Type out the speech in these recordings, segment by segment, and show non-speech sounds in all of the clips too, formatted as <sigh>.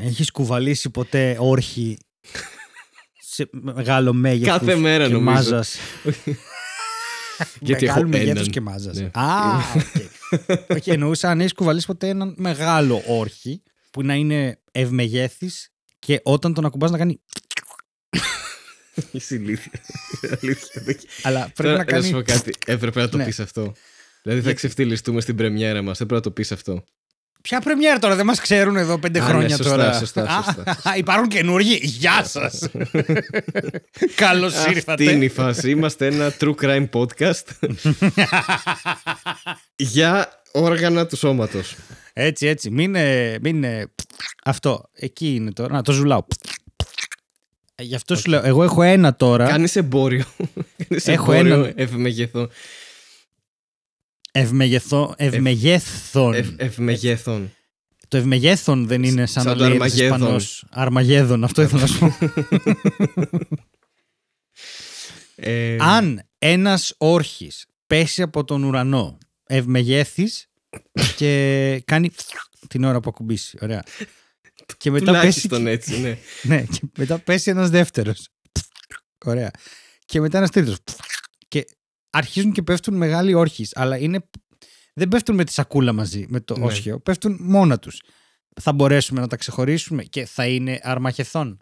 Έχεις κουβαλήσει ποτέ όρχη σε μεγάλο μέγεθος. Κάθε μέρα και νομίζω. <laughs> Γιατί μεγάλο μέγεθος και μάζας. Ναι. Α, okay. okay, εννοούσα αν έχεις κουβαλήσει ποτέ έναν μεγάλο όρχη που να είναι ευμεγέθης και όταν τον ακουμπάς να κάνει. Είσαι ηλίθεια. Αλλά πρέπει να κάνει. κάτι. Έπρεπε να το ναι. πεις αυτό. Δηλαδή θα ξεφτυλιστούμε στην πρεμιέρα μας. Έπρεπε να το πεις αυτό. Ποια πρεμιέρα τώρα, δεν μας ξέρουν εδώ πέντε ναι, χρόνια τώρα. Υπάρχουν καινούργοι Γεια σα. Καλώ ήρθατε. Αυτή είναι η φάση. Είμαστε ένα true crime podcast. <laughs> Για όργανα του σώματος. Έτσι, έτσι. Μην, είναι Αυτό. Εκεί είναι τώρα. Να το ζουλάω. Γι' αυτό σου λέω. Εγώ έχω ένα τώρα. Κάνεις εμπόριο. <laughs> Κάνεις έχω Ένα... Ευμεγεθόν. Ευμεγέθων. Το ευμεγέθων δεν είναι σαν, σαν να λέει Αρμαγέδων, αυτό ήθελα να σου πω. ε... Αν ένας όρχης πέσει από τον ουρανό, ευμεγέθης και κάνει την ώρα που ακουμπήσει. Ωραία. Και μετά πέσει. έτσι, ναι. <laughs> ναι, και μετά πέσει ένας δεύτερος. Ωραία. Και μετά ένας τρίτος. Και αρχίζουν και πέφτουν μεγάλοι όρχε. Αλλά είναι... δεν πέφτουν με τη σακούλα μαζί, με το ναι. Πέφτουν μόνα τους. Θα μπορέσουμε να τα ξεχωρίσουμε και θα είναι αρμαχεθών.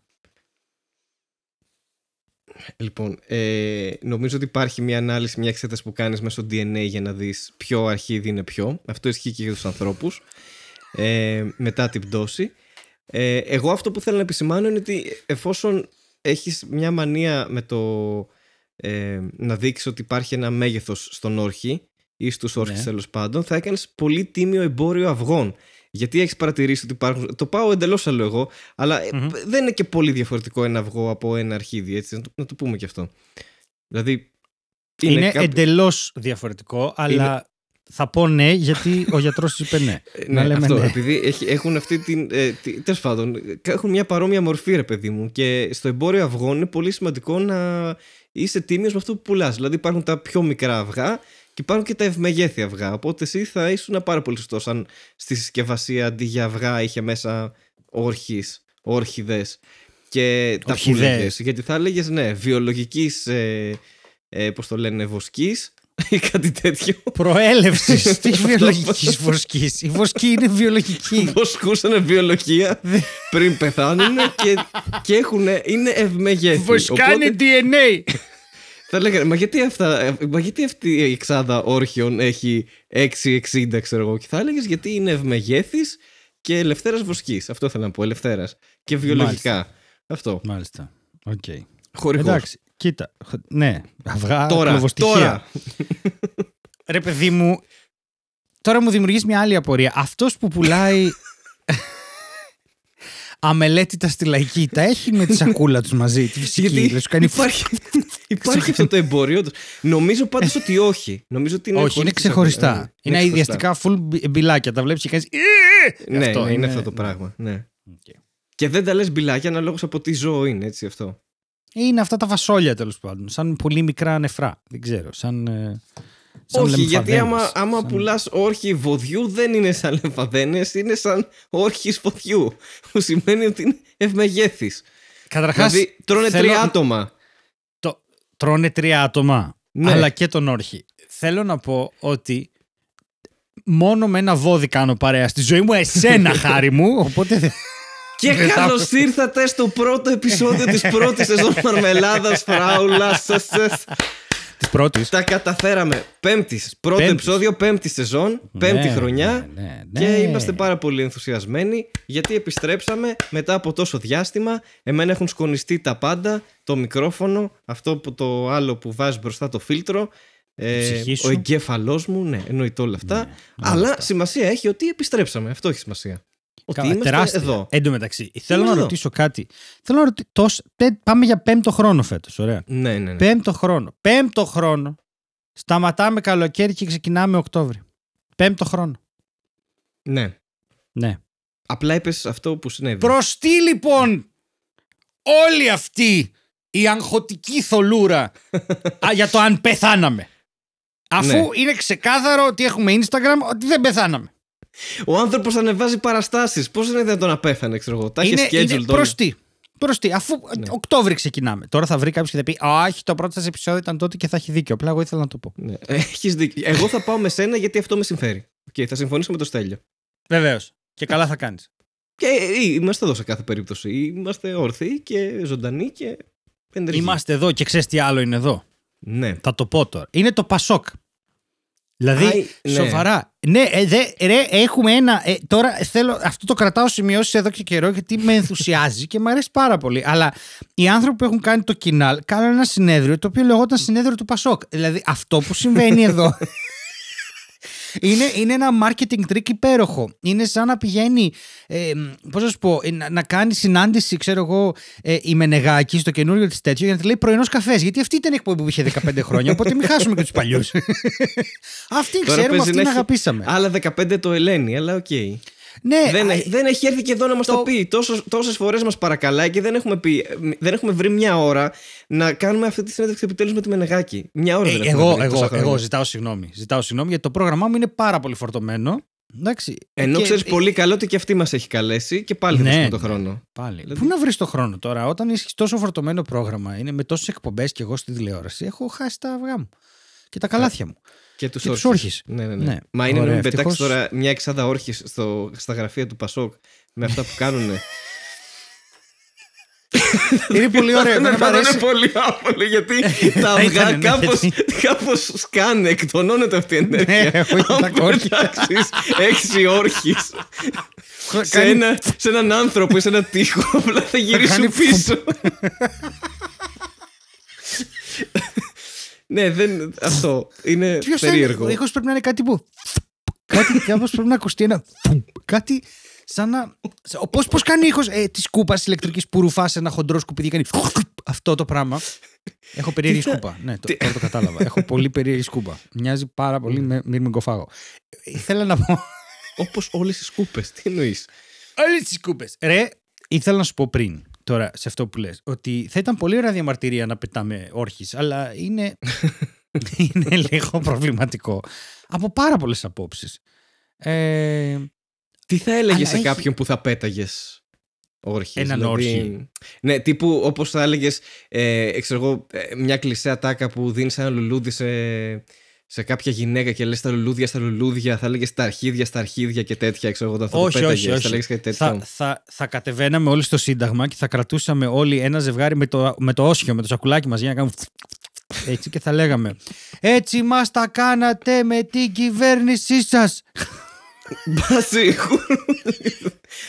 Λοιπόν, ε, νομίζω ότι υπάρχει μια ανάλυση, μια εξέταση που κάνεις μέσω DNA για να δεις ποιο αρχίδι είναι ποιο. Αυτό ισχύει και για τους ανθρώπους ε, μετά την πτώση. Ε, εγώ αυτό που θέλω να επισημάνω είναι ότι εφόσον έχεις μια μανία με το ε, να δείξεις ότι υπάρχει ένα μέγεθος στον όρχη ή στους όρχες ναι. πάντων, θα έκανες πολύ τίμιο εμπόριο αυγών. Γιατί έχεις παρατηρήσει ότι υπάρχουν. Το πάω εντελώς άλλο εγώ, ε, δεν είναι και πολύ διαφορετικό ένα αυγό από ένα αρχίδι, έτσι. Να το, πούμε και αυτό. Δηλαδή. Είναι, είναι εντελώς διαφορετικό, αλλά θα πω ναι, γιατί ο γιατρός είπε ναι. Ε, να ναι, λέμε αυτό, ναι. Επειδή έχουν αυτή την. Ε, Τέλος πάντων, έχουν μια παρόμοια μορφή, ρε παιδί μου. Και στο εμπόριο αυγών είναι πολύ σημαντικό να είσαι τίμιος με αυτό που πουλάς. Δηλαδή, υπάρχουν τα πιο μικρά αυγά και υπάρχουν και τα ευμεγέθη αυγά. Οπότε εσύ θα ήσουν πάρα πολύ σωστός αν στη συσκευασία αντί για αυγά είχε μέσα όρχης, όρχιδες και τα πουλέγε. Γιατί θα έλεγες ναι, βιολογικής. Ε, ε το λένε, βοσκής ή κάτι τέτοιο. Προέλευσης <laughs> της βιολογική βοσκής. Η βοσκή είναι βιολογική. Βοσκούσαν βιολογία πριν πεθάνουν και, και έχουν, είναι ευμεγέθη. Βοσκάνε Οπότε... DNA. <laughs> Θα λέγανε, μα γιατί, αυτά, μα γιατί αυτή η εξάδα όρχιων έχει 6-60 ξέρω εγώ. Και θα έλεγες γιατί είναι ευμεγέθης και ελευθέρας βοσκής. Αυτό θέλω να πω, ελευθέρας. Και βιολογικά. Μάλιστα. Αυτό. Μάλιστα. Okay. Εντάξει. Κοίτα. Ναι, αυγά, τώρα, τώρα. <laughs> Ρε παιδί μου, τώρα μου δημιουργείς μια άλλη απορία. Αυτός που πουλάει <laughs> αμελέτητα στη λαϊκή, τα έχει με τη σακούλα τους μαζί, τη φυσική. Γιατί λες, κάνει... υπάρχει, υπάρχει <laughs> αυτό το εμπόριο τους. Νομίζω πάντως ότι όχι. Νομίζω ότι είναι όχι, είναι ξεχωριστά. Ναι, είναι, ιδιαστικά αειδιαστικά full μπιλάκια. Τα βλέπεις και κάνεις... «Ε, ναι, είναι, αυτό το ναι». πράγμα. Ναι. Okay. Και δεν τα λες μπιλάκια αναλόγως από τι ζώο είναι, έτσι αυτό. Είναι αυτά τα βασόλια τέλος πάντων. Σαν πολύ μικρά νεφρά. Δεν ξέρω. Σαν. Ε, σαν Όχι, γιατί άμα, άμα σαν... πουλάς όρχη βοδιού δεν είναι σαν λεμφαδένες, είναι σαν όρχης βοδιού. Που σημαίνει ότι είναι ευμεγέθης. Καταρχάς. Δηλαδή τρώνε θέλω... τρία άτομα. Το... Τρώνε τρία άτομα. Ναι. Αλλά και τον όρχη. Θέλω να πω ότι μόνο με ένα βόδι κάνω παρέα στη ζωή μου, εσένα <laughs> χάρη μου. Οπότε και καλώ ήρθατε στο πρώτο επεισόδιο της πρώτης σεζόν Μαρμελάδας Φράουλας. Της πρώτης. Τα καταφέραμε. Πέμπτης. Πρώτο επεισόδιο, πέμπτη σεζόν, πέμπτη ναι, χρονιά. Ναι, ναι, και είμαστε πάρα πολύ ενθουσιασμένοι γιατί επιστρέψαμε μετά από τόσο διάστημα. Εμένα έχουν σκονιστεί τα πάντα. Το μικρόφωνο, αυτό που το άλλο που βάζεις μπροστά το φίλτρο. Ε, ο εγκέφαλός μου, ναι, εννοείται όλα αυτά. αλλά σημασία έχει ότι επιστρέψαμε. Αυτό έχει σημασία. Ότι εδώ. Εν τω μεταξύ, θέλω να ρωτήσω κάτι. Θέλω να ρωτήσω. Πάμε για πέμπτο χρόνο φέτος. Ωραία. Ναι, ναι, ναι. Πέμπτο χρόνο. Πέμπτο χρόνο. Σταματάμε καλοκαίρι και ξεκινάμε Οκτώβρη. Πέμπτο χρόνο. Ναι. Ναι. Απλά είπες αυτό που συνέβη. Προς τι λοιπόν όλη αυτή η αγχωτική θολούρα α, για το αν πεθάναμε. <laughs> Ναι. Αφού ναι. είναι ξεκάθαρο ότι έχουμε Instagram, ότι δεν πεθάναμε. Ο άνθρωπος ανεβάζει παραστάσεις. Πώς είναι δυνατόν να πέθανε, ξέρω εγώ. Τα έχει schedule τώρα. Προς τι, αφού ναι. Οκτώβρη ξεκινάμε. Τώρα θα βρει κάποιος και θα πει Όχι, το πρώτο σας επεισόδιο ήταν τότε και θα έχει δίκιο. Απλά εγώ ήθελα να το πω. Ναι. Ε, έχεις δίκιο. εγώ θα πάω με σένα γιατί αυτό με συμφέρει. Και θα συμφωνήσω με το Στέλιο. Βεβαίως. Και καλά θα κάνεις. Και ε, ε, είμαστε εδώ σε κάθε περίπτωση. Είμαστε όρθιοι και ζωντανοί και Είμαστε εδώ και ξέρεις τι άλλο είναι εδώ. Ναι. Θα το πω τώρα. Είναι το Πασόκ. Δηλαδή, σοφαρά ναι. σοβαρά. Ναι, ναι ε, ρε, έχουμε ένα. Ε, τώρα θέλω, αυτό το κρατάω σημειώσεις εδώ και καιρό γιατί με ενθουσιάζει και μου αρέσει πάρα πολύ. Αλλά οι άνθρωποι που έχουν κάνει το κοινάλ κάνουν ένα συνέδριο το οποίο λεγόταν συνέδριο του Πασόκ. Δηλαδή, αυτό που συμβαίνει εδώ <laughs> Είναι, είναι ένα marketing trick υπέροχο. Είναι σαν να πηγαίνει, ε, πώς να σου πω, ε, να, κάνει συνάντηση, ξέρω εγώ, ε, η Μενεγάκη στο καινούριο της τέτοιο για να τη λέει πρωινός καφές. Γιατί αυτή ήταν η εκπομπή που είχε 15 χρόνια, οπότε μην χάσουμε και τους παλιούς. <laughs> αυτή ξέρουμε, αυτή την αγαπήσαμε. Άλλα 15 το Ελένη, αλλά οκ. Okay. Ναι, δεν, έχει έρθει και εδώ να μας το... το πει. Τόσες φορές μας παρακαλάει και δεν έχουμε, πει, δεν έχουμε βρει μια ώρα να κάνουμε αυτή τη συνέντευξη επιτέλους με τη Μενεγάκη. Μια ώρα ε, εγώ, εγώ, ζητάω συγγνώμη. Ζητάω συγγνώμη γιατί το πρόγραμμά μου είναι πάρα πολύ φορτωμένο. Εντάξει, Ενώ ε, και... ξέρεις ε, πολύ καλό ότι και αυτή μας έχει καλέσει και πάλι δεν ναι, έχουμε το ναι, χρόνο. Πάλι. Δηλαδή- Πού να βρεις το χρόνο τώρα, όταν έχει τόσο φορτωμένο πρόγραμμα, είναι με τόσες εκπομπές και εγώ στη τηλεόραση, έχω χάσει τα αυγά μου και τα ε, καλάθια μου. Και τους όρχε. ναι, ναι, ναι, ναι. Μα είναι Ωραία, να πετάξει τώρα μια εξάδα όρχη στα γραφεία του Πασόκ με αυτά που κάνουν. <laughs> είναι πολύ ωραίο. Δεν είναι πολύ άπολο γιατί ε, τα αυγά κάπω σκάνε, εκτονώνεται αυτή η ναι, ενέργεια. Αν πετάξεις έξι όρχες σε έναν άνθρωπο ή σε ένα τείχο, απλά θα γυρίσουν πίσω. <laughs> Ναι, δεν. Αυτό. Είναι περίεργο. Ο ήχος πρέπει να είναι κάτι που. κάτι κάπω πρέπει να ακουστεί ένα. κάτι σαν να. Πώς πώς κάνει ήχος ε, τη κούπα ηλεκτρικής που ρουφάς ένα χοντρό σκουπίδι κάνει. Αυτό το πράγμα. Έχω περίεργη σκούπα. ναι, το, το κατάλαβα. Έχω πολύ περίεργη σκούπα. Μοιάζει πάρα πολύ με μυρμικοφάγο. Ήθελα να πω. Όπως όλες τι σκούπες. Τι εννοείς. Όλες τι σκούπες. Ρε, ήθελα να σου πω πριν τώρα σε αυτό που λες. Ότι θα ήταν πολύ ωραία διαμαρτυρία να πετάμε όρχις, αλλά είναι, <laughs> είναι λίγο προβληματικό. Από πάρα πολλές απόψεις. Ε, τι θα έλεγες σε κάποιον που θα πέταγες όρχη. Έναν δηλαδή, Ναι, τύπου όπως θα έλεγες, ε, εγώ, ε, μια κλεισέ τάκα που δίνεις ένα λουλούδι σε σε κάποια γυναίκα και λες τα λουλούδια στα λουλούδια, θα λέγε τα αρχίδια στα αρχίδια και τέτοια. Ξέρω εγώ, θα όχι, το όχι, όχι. Θα, λέγες κάτι Θα, θα, θα κατεβαίναμε όλοι στο Σύνταγμα και θα κρατούσαμε όλοι ένα ζευγάρι με το, με το όσιο, με το σακουλάκι μας για να κάνουμε. Έτσι και θα λέγαμε. Έτσι μας τα κάνατε με την κυβέρνησή σας.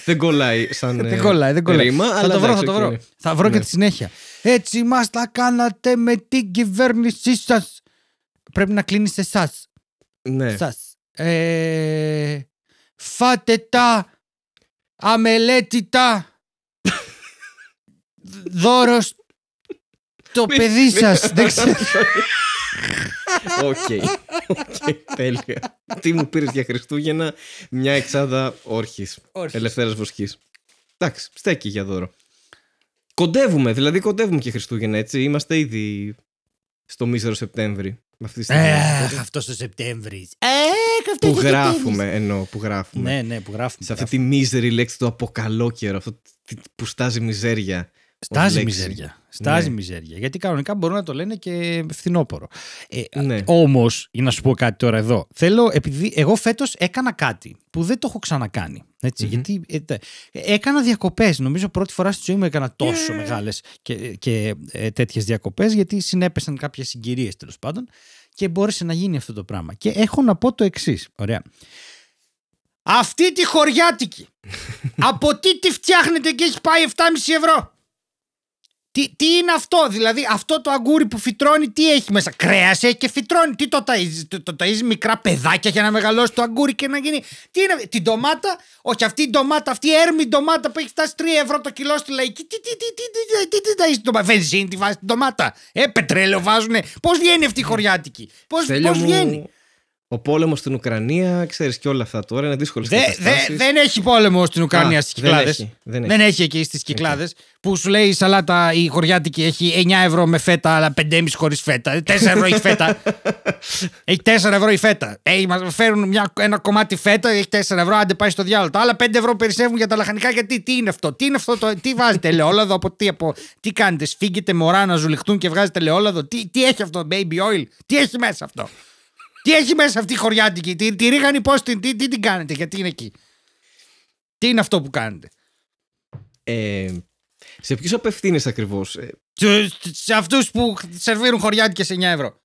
δεν κολλάει σαν δεν ε, κολλάει, δεν κολλάει. Ρήμα, θα αλλά το βρω, θα το βρω. Θα βρω και ναι. τη συνέχεια. Έτσι μας τα κάνατε με την κυβέρνησή σας πρέπει να κλείνεις σε εσάς. Ναι. Σας. Ε, φάτε τα αμελέτητα <laughs> δώρος το παιδί σας. Δεν <laughs> ξέρω. Οκ. Τέλεια. Τι μου πήρες για Χριστούγεννα, μια εξάδα όρχης. Ελευθέρας βοσκής. Εντάξει, στέκει για δώρο. Κοντεύουμε, δηλαδή κοντεύουμε και Χριστούγεννα έτσι. Είμαστε ήδη στο μίζερο Σεπτέμβρη αυτή τη αυτό το Σεπτέμβρη. Που γράφουμε, εννοώ, που γράφουμε. Ναι, ναι, που γράφουμε. Σε αυτή τη μίζερη λέξη, του αποκαλό καιρό, αυτό που στάζει μιζέρια. Στάζει μιζέρια. Στάζει ναι. μιζέρια. Γιατί κανονικά μπορούν να το λένε και φθινόπωρο. Ε, ναι. Όμως, για να σου πω κάτι τώρα εδώ. Θέλω, επειδή εγώ φέτος έκανα κάτι που δεν το έχω ξανακάνει. Γιατί ε, έκανα διακοπές. Νομίζω πρώτη φορά στη ζωή μου έκανα τόσο yeah. Ε. μεγάλες και, και ε, τέτοιες διακοπές, γιατί συνέπεσαν κάποιες συγκυρίες τέλος πάντων και μπόρεσε να γίνει αυτό το πράγμα. Και έχω να πω το εξής. Ωραία. Αυτή τη χωριάτικη. <laughs> από τι τη φτιάχνετε και έχει πάει 7,5 ευρώ. Τι, τι είναι αυτό, δηλαδή αυτό το αγγούρι που φυτρώνει, τι έχει μέσα. Κρέας έχει και φυτρώνει. Τι το ταΐζει, το, το ταΐζει μικρά παιδάκια για να μεγαλώσει το αγγούρι και να γίνει. Τι είναι, την ντομάτα, όχι αυτή η ντομάτα, αυτή η έρμη ντομάτα που έχει φτάσει 3 ευρώ το κιλό στη λαϊκή. Τι, τι, τι, τι, τι, τι, τι, τι την ντομάτα. Βενζίνη τη βάζει την ντομάτα. Ε, πετρέλαιο βάζουνε. Πώς βγαίνει αυτή η χωριάτικη. Πώς βγαίνει. Ο πόλεμος στην Ουκρανία, ξέρεις και όλα αυτά τώρα, είναι δύσκολο. δε, Δε, δεν έχει πόλεμο στην Ουκρανία στις κυκλάδες. Δεν, έχει, δεν, δεν έχει εκεί στις κυκλάδες. Okay. Που σου λέει η σαλάτα η χωριάτικη έχει 9 ευρώ με φέτα, αλλά 5,5 χωρίς φέτα. 4 <laughs> ευρώ η φέτα. έχει 4 ευρώ η φέτα. Έχει Μας φέρουν μια, ένα κομμάτι φέτα, έχει 4 ευρώ, άντε πάει στο διάλογο. Τα άλλα 5 ευρώ περισσεύουν για τα λαχανικά γιατί τι είναι αυτό, τι είναι αυτό, το, τι βάζετε ελαιόλαδο, από τι, από, τι κάνετε, σφίγγετε μωρά να ζουλιχτούν και βγάζετε ελαιόλαδο, τι, τι έχει αυτό, baby oil, τι έχει μέσα αυτό. Τι έχει μέσα αυτή η χωριάτικη, τη, τη ρίγανη πώς την, τι, τι την κάνετε, γιατί είναι εκεί. Τι είναι αυτό που κάνετε. Ε, σε ποιου απευθύνε ακριβώς, ε? Σε, αυτούς που σερβίρουν χωριάτικες 9 ευρώ.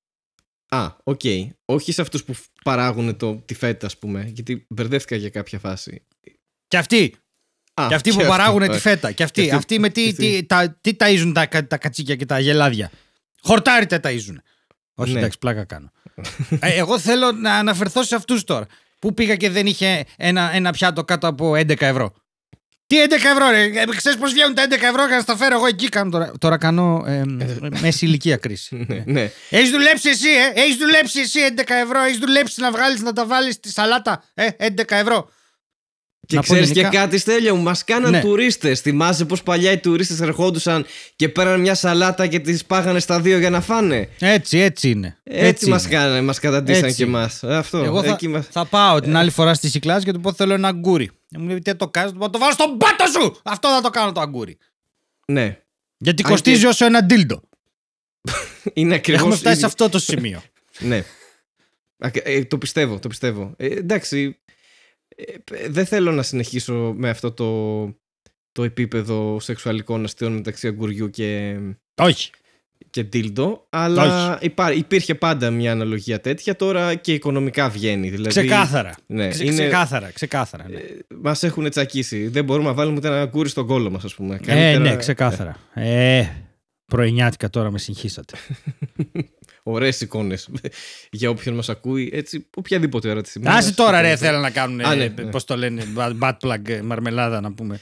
Α, οκ. Okay. Όχι σε αυτούς που παράγουν το, τη φέτα, ας πούμε, γιατί μπερδεύτηκα για κάποια φάση. Και αυτοί. Α, και αυτοί που παράγουν τη φέτα. Και αυτοί. αυτοί, με τι, τι, τα, τι ταΐζουν τα, τα κατσίκια και τα γελάδια. Χορτάρι τα ταΐζουν. Όχι, ναι. εντάξει, πλάκα κάνω. Ε, εγώ θέλω να αναφερθώ σε αυτούς τώρα. Πού πήγα και δεν είχε ένα, ένα πιάτο κάτω από 11 ευρώ. Τι 11 ευρώ, ρε. Ε, Ξέρεις πώς βγαίνουν τα 11 ευρώ και να τα φέρω εγώ εκεί. Κάνω τώρα, τώρα κάνω ε, μέση ηλικία κρίση. <laughs> ναι, ναι. Έχεις δουλέψει εσύ, ε. Έχεις δουλέψει εσύ 11 ευρώ. Έχεις δουλέψει να βγάλεις να τα βάλεις στη σαλάτα. Ε, 11 ευρώ. Και ξέρει και κάτι, Στέλιο μου, μας κάναν ναι. τουρίστες. Θυμάσαι πώ παλιά οι τουρίστες ερχόντουσαν και πέραν μια σαλάτα και τις πάγανε στα δύο για να φάνε. Έτσι, έτσι είναι. Έτσι, έτσι μας κάνανε, μας καταντήσαν και εμάς. Αυτό. Εγώ θα, μας... θα πάω την ε. άλλη φορά στη Σικλάζ και του πω θέλω ένα αγκούρι. Ε, μου λέει τι το κάνεις, το βάλω στον πάτο σου! Αυτό θα το κάνω το αγκούρι. Ναι. Γιατί κοστίζει όσο ένα ντίλντο. <laughs> είναι ακριβώς. Έχουμε φτάσει σε αυτό το σημείο. <laughs> ναι. Ε, το πιστεύω, το πιστεύω. Ε, εντάξει. Ε, ε, δεν θέλω να συνεχίσω με αυτό το, το επίπεδο σεξουαλικών αστείων μεταξύ αγκουριού και... Όχι. Και αλλά υπά, υπήρχε πάντα μια αναλογία τέτοια. Τώρα και οικονομικά βγαίνει. Δηλαδή, ξεκάθαρα. Ναι, ξεκάθαρα. ξεκάθαρα ναι. Ε, μας έχουν τσακίσει. Δεν μπορούμε να βάλουμε ούτε ένα αγκούρι στον κόλλο μας, ας πούμε. Ε, ναι, Καλύτερα... ναι, ξεκάθαρα. Ε, τώρα με συγχύσατε. <laughs> ωραίες εικόνες <laughs> για όποιον μας ακούει. Έτσι, οποιαδήποτε ώρα της ημέρας. Άσε τώρα, ρε, θέλω να κάνουν. Ναι, ε, ναι. Πώς το λένε, bad plug, ε, μαρμελάδα να πούμε.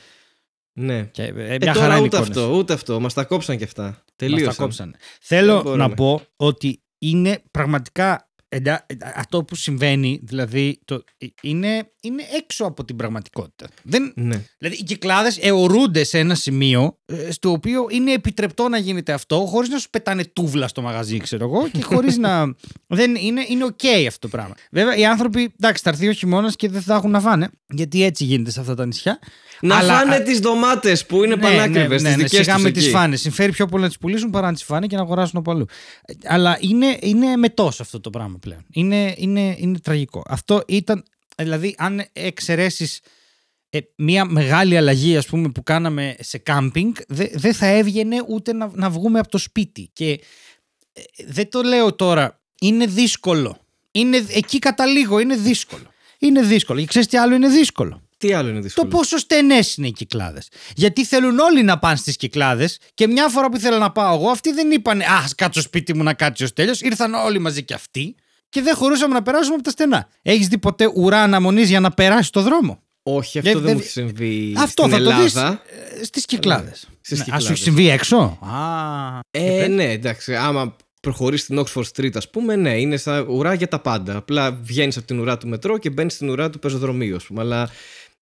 Ναι. Και, ε, μια χαρά ούτε αυτό, ούτε αυτό. Μας τα κόψαν και αυτά. Τελείωσαν. τα κόψαν. Θέλω να πω ότι είναι πραγματικά εντά, αυτό που συμβαίνει, δηλαδή, το, ε, είναι, είναι έξω από την πραγματικότητα. Δεν, ναι. Δηλαδή, οι κυκλάδες αιωρούνται σε ένα σημείο ε, στο οποίο είναι επιτρεπτό να γίνεται αυτό, χωρίς να σου πετάνε τούβλα στο μαγαζί, ξέρω εγώ, και χωρίς να. <laughs> Δεν είναι, είναι OK αυτό το πράγμα. Βέβαια, οι άνθρωποι, εντάξει, θα έρθει ο χειμώνας και δεν θα έχουν να φάνε. Γιατί έτσι γίνεται σε αυτά τα νησιά. Να Αλλά... φάνε τις ντομάτες που είναι ναι, πανάκριβες. Ναι, ναι, ναι, σιγά με τις φάνες. Συμφέρει πιο πολύ να τις πουλήσουν παρά να τις φάνε και να αγοράσουν από αλλού. Αλλά είναι, είναι μετός αυτό το πράγμα πλέον. Είναι, είναι, είναι τραγικό. Αυτό ήταν. Δηλαδή, αν εξαιρέσεις ε, μια μεγάλη αλλαγή πούμε, που κάναμε σε κάμπινγκ, δεν δε θα έβγαινε ούτε να, να βγούμε από το σπίτι. Και ε, δεν το λέω τώρα. Είναι δύσκολο. Είναι, εκεί καταλήγω. Είναι δύσκολο είναι δύσκολο. Και ξέρεις τι άλλο είναι δύσκολο. Τι άλλο είναι δύσκολο. Το πόσο στενές είναι οι κυκλάδες. Γιατί θέλουν όλοι να πάνε στις κυκλάδες και μια φορά που ήθελα να πάω εγώ, αυτοί δεν είπαν Α, κάτσω σπίτι μου να κάτσει ως τέλειος. Ήρθαν όλοι μαζί κι αυτοί και δεν χωρούσαμε να περάσουμε από τα στενά. Έχεις δει ποτέ ουρά αναμονής για να περάσει το δρόμο. Όχι, αυτό δεν, δεν μου έχει συμβεί ε, αυτό θα το δεις. Ε, στις κυκλάδες. Ε, ναι, Ας, σου έχει συμβεί έξω. Α, ε, ναι, εντάξει. Άμα προχωρήσει στην Oxford Street, ας πούμε, ναι, είναι στα ουρά για τα πάντα. Απλά βγαίνεις από την ουρά του μετρό και μπαίνεις στην ουρά του πεζοδρομίου, ας πούμε. Αλλά,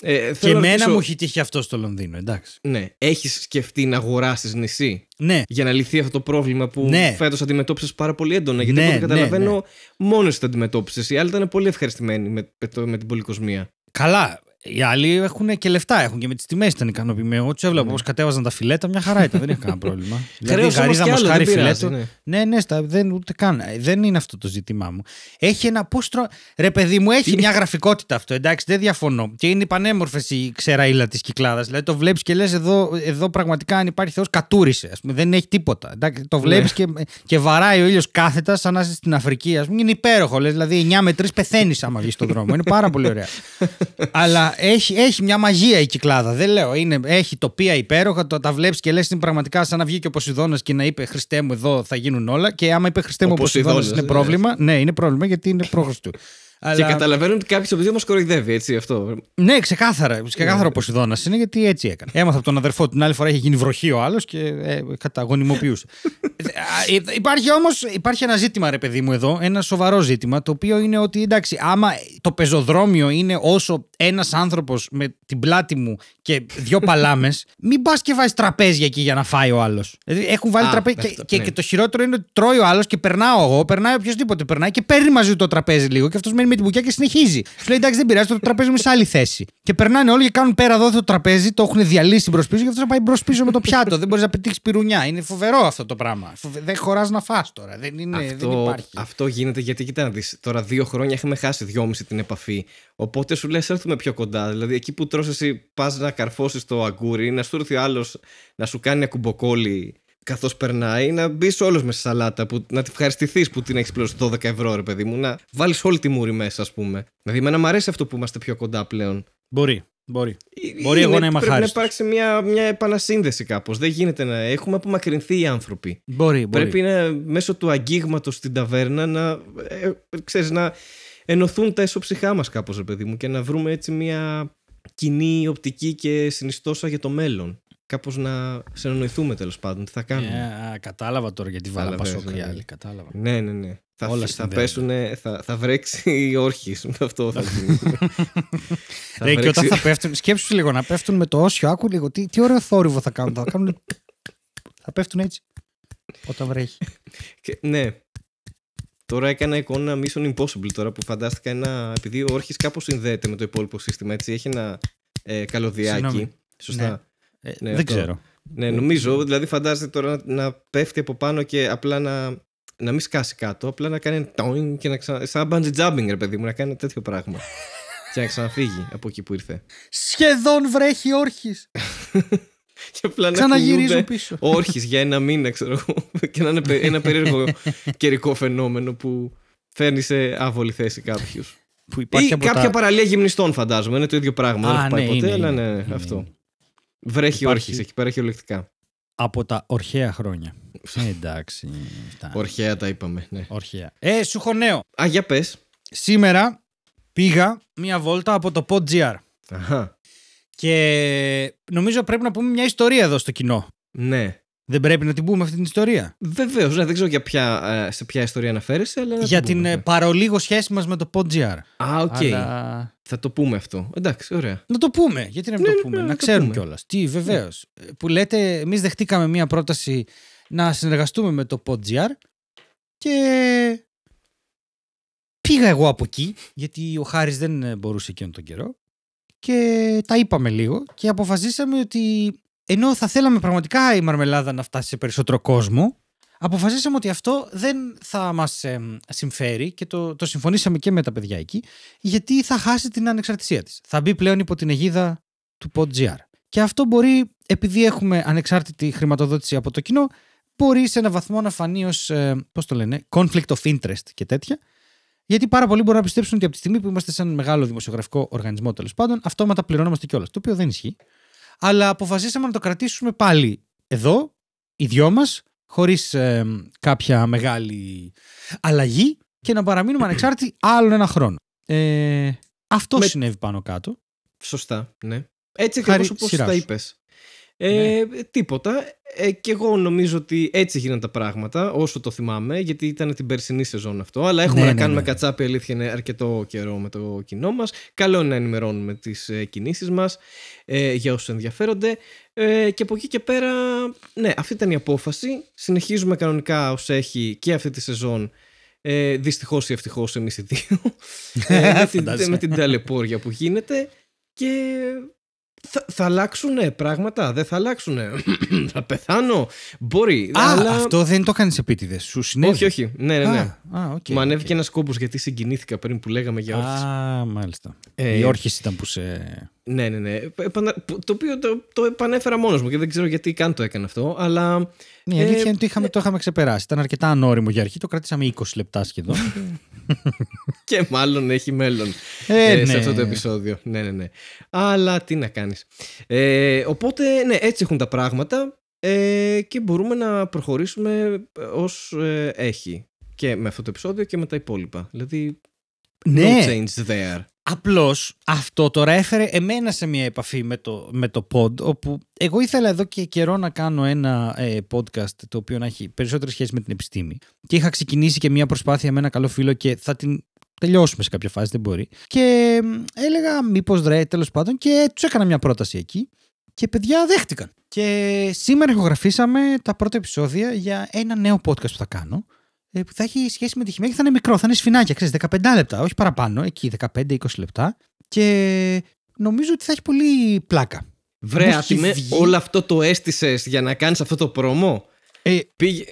ε, και εμένα μου έχει τύχει αυτό στο Λονδίνο, εντάξει. Ναι. Έχεις σκεφτεί να αγοράσεις νησί ναι. για να λυθεί αυτό το πρόβλημα που ναι. φέτος αντιμετώπισες πάρα πολύ έντονα. Γιατί ναι, ναι, καταλαβαίνω, ναι, ναι. μόνο σου το αντιμετώπισες. Οι άλλοι ήταν πολύ ευχαριστημένοι με, με την πολυκοσμία. Καλά, οι άλλοι έχουν και λεφτά, έχουν και με τις τιμές ήταν ικανοποιημένοι. Εγώ τους έβλεπα ναι. πώς κατέβαζαν τα φιλέτα, μια χαρά ήταν, δεν είχα κανένα πρόβλημα. <laughs> δηλαδή η γαρίδα μα χάρη φιλέτο. Ναι. ναι, ναι, στα, δεν, ούτε καν. Δεν είναι αυτό το ζήτημά μου. Έχει ένα. πούστρο. Ρε, παιδί μου, έχει <laughs> μια γραφικότητα αυτό, εντάξει, δεν διαφωνώ. Και είναι πανέμορφες η ξεραίλα της κυκλάδας. Δηλαδή το βλέπεις και λες εδώ, εδώ πραγματικά αν υπάρχει Θεός, κατούρισε. Ας πούμε, δεν έχει τίποτα. Εντάξει, το ναι. βλέπεις και, και βαράει ο ήλιος κάθετα, σαν να είσαι στην Αφρική. ας πούμε, είναι υπέροχο. Λες, δηλαδή 9 με 3 πεθαίνεις άμα βγεις στον δρόμο. Είναι πάρα πολύ ωραία. <laughs> Αλλά έχει, έχει μια μαγεία η κυκλάδα. Δεν λέω. Είναι, έχει τοπία υπέροχα. Το, τα βλέπεις και λες είναι πραγματικά σαν να βγει και ο Ποσειδώνας και να είπε Χριστέ μου, εδώ θα γίνουν όλα. Και άμα είπε Χριστέ μου, ο, Ποσειδώνα είναι ναι. πρόβλημα. Ναι, είναι πρόβλημα γιατί είναι πρόχρηστο. του. Αλλά... Και καταλαβαίνουν ότι κάποιος από μας κοροϊδεύει, έτσι αυτό. Ναι, ξεκάθαρα. Ξεκάθαρο yeah. Ναι. είναι, γιατί έτσι έκανε. Έμαθα από τον αδερφό την άλλη φορά είχε γίνει βροχή ο άλλος και ε, καταγωνιμοποιούσε. <laughs> Ε, υπάρχει όμως υπάρχει ένα ζήτημα, ρε παιδί μου, εδώ. Ένα σοβαρό ζήτημα, το οποίο είναι ότι εντάξει, άμα το πεζοδρόμιο είναι όσο ένας άνθρωπος με την πλάτη μου και δύο <laughs> παλάμες, μην πας και βάζεις τραπέζια εκεί για να φάει ο άλλος. Δηλαδή έχουν βάλει τραπέζια. Και, ναι. και, και, το χειρότερο είναι ότι τρώει ο άλλος και περνάω εγώ, περνάει οποιοδήποτε περνάει και παίρνει μαζί το τραπέζι λίγο και αυτός μένει με την μπουκιά και συνεχίζει. λέει εντάξει δεν πειράζει, το τραπέζι μου σε άλλη θέση. Και περνάνε όλοι και κάνουν πέρα εδώ το τραπέζι, το έχουν διαλύσει την πίσω και αυτό να πάει μπρος πίσω με το πιάτο. δεν μπορείς να πετύχεις πυρουνιά. Είναι φοβερό αυτό το πράγμα. Δεν χωράς να φά τώρα. Δεν, είναι, αυτό, δεν υπάρχει. Αυτό γίνεται γιατί κοιτά να δεις. Τώρα δύο χρόνια έχουμε χάσει δυόμιση την επαφή. Οπότε σου λες έρθουμε πιο κοντά. Δηλαδή εκεί που τρώσει πας να καρφώσεις το αγκούρι, να σου έρθει άλλος να σου κάνει ακουμποκόλι καθώς περνάει, να μπει όλο μέσα στη σαλάτα, που, να τη ευχαριστηθείς που την έχεις πλέον 12 ευρώ, ρε παιδί μου, να βάλεις όλη τη μούρη μέσα, ας πούμε. Δηλαδή, εμένα μου αρέσει αυτό που είμαστε πιο κοντά πλέον. Μπορεί. Μπορεί. Είναι, ε, μπορεί εγώ να είμαι Πρέπει να υπάρξει μια, μια επανασύνδεση κάπως. Δεν γίνεται να έχουμε απομακρυνθεί οι άνθρωποι. Μπορεί, μπορεί. Πρέπει να, μέσω του αγγίγματος στην ταβέρνα να, ε, ε, ξέρεις, να ενωθούν τα ισοψυχά μας κάπως, ρε παιδί μου, και να βρούμε έτσι μια κοινή οπτική και συνιστόσα για το μέλλον κάπως να συνεννοηθούμε τέλος πάντων τι θα κάνουμε. Ε, κατάλαβα τώρα γιατί βάλα Πασόκ οι δηλαδή. Κατάλαβα. Ναι, ναι, ναι. Θα, Όλα θα πέσουν, θα, θα βρέξει η όρχη. Αυτό θα γίνει. Ρε, <laughs> και όταν θα πέφτουν, σκέψου λίγο να πέφτουν με το όσιο. Άκου λίγο. Τι, τι ωραίο θόρυβο θα κάνουν. θα, κάνουν... θα πέφτουν έτσι. Όταν βρέχει. ναι. Τώρα έκανα εικόνα Mission Impossible τώρα που φαντάστηκα ένα. Επειδή ο όρχης κάπως συνδέεται με το υπόλοιπο σύστημα, έτσι. Έχει ένα ε, καλωδιάκι. Σωστά. Ναι. Ε, δεν ναι, ξέρω. Ναι, νομίζω, δηλαδή φαντάζεται τώρα να, να πέφτει από πάνω και απλά να, να μην σκάσει κάτω, απλά να κάνει τόινγκ και να ξανα... σαν bungee jumping ρε παιδί μου, να κάνει τέτοιο πράγμα. <laughs> και να ξαναφύγει από εκεί που ήρθε. Σχεδόν βρέχει όρχης. <laughs> και απλά να πίσω. <laughs> Όρχης για ένα μήνα ξέρω εγώ και να είναι ένα περίεργο καιρικό φαινόμενο που φέρνει σε άβολη θέση κάποιους. Ή κάποια τα... παραλία γυμνιστών φαντάζομαι, είναι το ίδιο πράγμα. Α, Δεν ναι, ναι, αυτό. Βρέχει όρχη. Εκεί πέρα Από τα ορχαία χρόνια. Ε, εντάξει. Ορχαία τα είπαμε. Ναι. Ορχαία. Ε, σου έχω νέο. Α, για πες. Σήμερα πήγα μία βόλτα από το PodGR. Αχα. Και νομίζω πρέπει να πούμε μια ιστορία εδώ στο κοινό. Ναι. Δεν πρέπει να την πούμε αυτή την ιστορία. Βεβαίως, ναι, δεν ξέρω για ποια, ε, σε ποια ιστορία αναφέρεσαι, αλλά. Για την, ε, ναι. παρολίγο σχέση μας με το Podgr. Α, οκ. Αλλά... Θα το πούμε αυτό. Εντάξει, ωραία. Να το πούμε. Γιατί να μην ναι, το ναι, πούμε, ναι, να, το ξέρουμε κιόλας. Τι, βεβαίως. Ε, που λέτε, εμείς δεχτήκαμε μία πρόταση να συνεργαστούμε με το Podgr και. Πήγα εγώ από εκεί, γιατί ο Χάρης δεν μπορούσε εκείνον τον καιρό. Και τα είπαμε λίγο και αποφασίσαμε ότι ενώ θα θέλαμε πραγματικά η μαρμελάδα να φτάσει σε περισσότερο κόσμο, αποφασίσαμε ότι αυτό δεν θα μας συμφέρει και το, το συμφωνήσαμε και με τα παιδιά εκεί, γιατί θα χάσει την ανεξαρτησία της. Θα μπει πλέον υπό την αιγίδα του PodGR. Και αυτό μπορεί, επειδή έχουμε ανεξάρτητη χρηματοδότηση από το κοινό, μπορεί σε ένα βαθμό να φανεί ως. Ε, το λένε, conflict of interest και τέτοια. Γιατί πάρα πολλοί μπορούν να πιστέψουν ότι από τη στιγμή που είμαστε σε ένα μεγάλο δημοσιογραφικό οργανισμό, τέλος πάντων, αυτόματα πληρωνόμαστε κιόλας. Το οποίο δεν ισχύει αλλά αποφασίσαμε να το κρατήσουμε πάλι εδώ, οι δυο μας, χωρίς κάποια μεγάλη αλλαγή και να παραμείνουμε <clears throat> ανεξάρτητοι άλλον ένα χρόνο. Ε, αυτό συνέβη πάνω κάτω. Σωστά, ναι. Έτσι ακριβώς όπως τα είπες. Ε, ναι. Τίποτα. Ε, και εγώ νομίζω ότι έτσι γίναν τα πράγματα, όσο το θυμάμαι, γιατί ήταν την περσινή σεζόν αυτό. Αλλά έχουμε ναι, να ναι, κάνουμε κατσάπι, αλήθεια είναι αρκετό καιρό με το κοινό μας. Καλό είναι να ενημερώνουμε τις ε, κινήσεις μας ε, για όσους ενδιαφέρονται. Ε, και από εκεί και πέρα, ναι, αυτή ήταν η απόφαση. Συνεχίζουμε κανονικά όσο έχει και αυτή τη σεζόν. Ε, δυστυχώς ή ευτυχώς εμείς οι δύο <laughs> ε, με, την, με την ταλαιπώρια που γίνεται και θα, θα αλλάξουν πράγματα, δεν θα αλλάξουν. <clears throat> θα πεθάνω. Μπορεί. Α, αλλά... αυτό δεν το κάνεις επίτηδες. Σου συνέβη. Όχι, όχι. Ναι, ναι, ναι. okay, Μου ανέβηκε okay. ένας κόμπος γιατί συγκινήθηκα πριν που λέγαμε για όρχε. Α, μάλιστα. Ε, η όρχη ήταν που σε. Ναι, ναι, ναι. Ε, το οποίο το, το επανέφερα μόνος μου και δεν ξέρω γιατί καν το έκανα αυτό, αλλά. Ναι, η αλήθεια ε, είναι ότι το είχαμε ξεπεράσει. Ήταν αρκετά ανώριμο για αρχή, το κρατήσαμε 20 λεπτά σχεδόν. <laughs> <laughs> και μάλλον έχει μέλλον ε, ε σε ναι. αυτό το επεισόδιο. Ναι, ναι, ναι. Αλλά τι να κάνεις. Ε, οπότε, ναι, έτσι έχουν τα πράγματα ε, και μπορούμε να προχωρήσουμε ως έχει. Και με αυτό το επεισόδιο και με τα υπόλοιπα. Δηλαδή, no ναι. change there. Απλώς αυτό τώρα έφερε εμένα σε μια επαφή με το, με το pod, όπου εγώ ήθελα εδώ και καιρό να κάνω ένα ε, podcast το οποίο να έχει περισσότερη σχέση με την επιστήμη. Και είχα ξεκινήσει και μια προσπάθεια με ένα καλό φίλο και θα την τελειώσουμε σε κάποια φάση, δεν μπορεί. Και έλεγα, μήπως δρε τέλος πάντων, και τους έκανα μια πρόταση εκεί. Και παιδιά δέχτηκαν. Και σήμερα ηχογραφήσαμε τα πρώτα επεισόδια για ένα νέο podcast που θα κάνω. Ε, που θα έχει σχέση με τη χημεία και θα είναι μικρό, θα είναι σφινάκια, ξέρεις, 15 λεπτά, όχι παραπάνω, εκεί 15-20 λεπτά και νομίζω ότι θα έχει πολύ πλάκα. Βρε, Ατιμέ, όλο αυτό το αίσθησε για να κάνεις αυτό το πρόμο. Ε... Πήγε...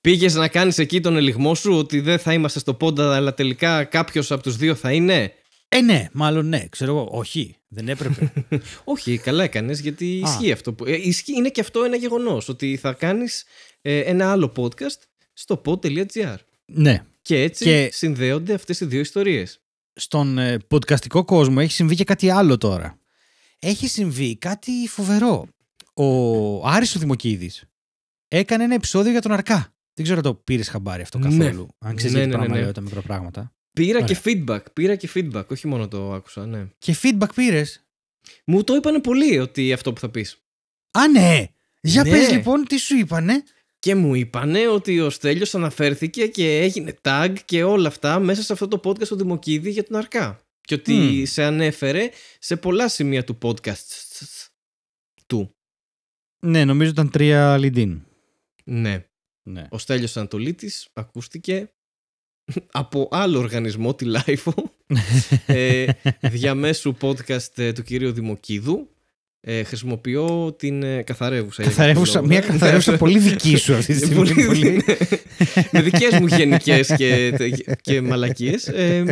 Πήγες να κάνεις εκεί τον ελιγμό σου ότι δεν θα είμαστε στο πόντα αλλά τελικά κάποιος από τους δύο θα είναι. Ε, ναι, μάλλον ναι. Ξέρω εγώ, όχι. Δεν έπρεπε. <laughs> όχι, καλά έκανες, γιατί ισχύει αυτό. Ε, είναι και αυτό ένα γεγονός. Ότι θα κάνεις ε, ένα άλλο podcast στο pod.gr. Ναι. Και έτσι συνδέονται αυτές οι δύο ιστορίες. Στον ε, podcastικό κόσμο έχει συμβεί και κάτι άλλο τώρα. Έχει συμβεί κάτι φοβερό. Ο Άρης ο Δημοκίδης έκανε ένα επεισόδιο για τον Αρκά. Δεν ξέρω αν το πήρες χαμπάρι αυτό ναι. καθόλου. Ναι. Αν ξέρεις ναι, ναι, ναι, ναι. τα μικρά πράγματα. Πήρα Ωραία. και feedback. Πήρα και feedback. Όχι μόνο το άκουσα, ναι. Και feedback πήρες. Μου το είπαν πολύ ότι αυτό που θα πεις. Α, ναι! Για ναι. πες λοιπόν τι σου είπανε και μου είπανε ότι ο Στέλιος αναφέρθηκε και έγινε tag και όλα αυτά μέσα σε αυτό το podcast του Δημοκίδη για τον Αρκά. Και ότι σε ανέφερε σε πολλά σημεία του podcast του. Ναι, νομίζω ήταν τρία Λιντίν. Ναι. ναι. Ο Στέλιος Ανατολίτης ακούστηκε από άλλο οργανισμό, τη Λάιφο, <laughs> ε, διαμέσου podcast ε, του κυρίου Δημοκίδου ε, χρησιμοποιώ την ε, καθαρεύουσα. καθαρεύουσα μια καθαρεύουσα <laughs> πολύ δική σου αυτή τη στιγμή. Ναι. πολύ, με δικές μου γενικές και, και μαλακίες. Ε,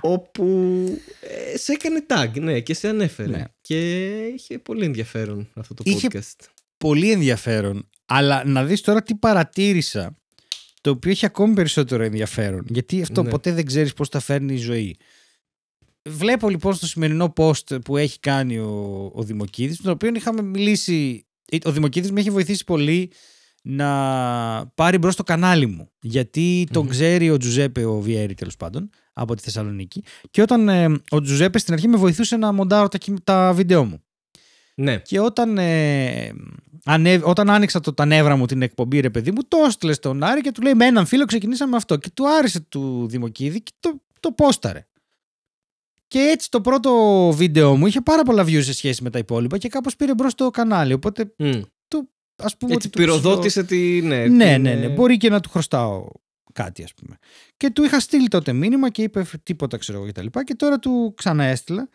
όπου ε, σε έκανε tag ναι, και σε ανέφερε. Ναι. Και είχε πολύ ενδιαφέρον αυτό το είχε podcast. πολύ ενδιαφέρον. Αλλά να δεις τώρα τι παρατήρησα το οποίο έχει ακόμη περισσότερο ενδιαφέρον. Γιατί αυτό ναι. ποτέ δεν ξέρεις πώς τα φέρνει η ζωή. Βλέπω λοιπόν στο σημερινό post που έχει κάνει ο, ο Δημοκίδης, τον οποίο είχαμε μιλήσει, ε, ο Δημοκίδης με έχει βοηθήσει πολύ να πάρει μπρος το κανάλι μου. Γιατί τον ξέρει ο Τζουζέπε, ο Βιέρη τέλος πάντων, από τη Θεσσαλονίκη. Και όταν ε, ο Τζουζέπε στην αρχή με βοηθούσε να μοντάρω τα, βίντεο μου. Ναι. Και όταν, ε, όταν άνοιξα το, τα νεύρα μου την εκπομπή, ρε παιδί μου, το έστειλε στον Άρη και του λέει: Με έναν φίλο ξεκινήσαμε αυτό. Και του άρεσε του Δημοκίδη και το, το πόσταρε. Και έτσι το πρώτο βίντεο μου είχε πάρα πολλά views σε σχέση με τα υπόλοιπα και κάπως πήρε μπρος το κανάλι. Οπότε mm. του, ας πούμε... Έτσι πυροδότησε τη... Ναι, ναι, ναι, ναι, ε, Μπορεί και να του χρωστάω κάτι ας πούμε. Και του είχα στείλει τότε μήνυμα και είπε τίποτα ξέρω εγώ και και τώρα του ξαναέστειλα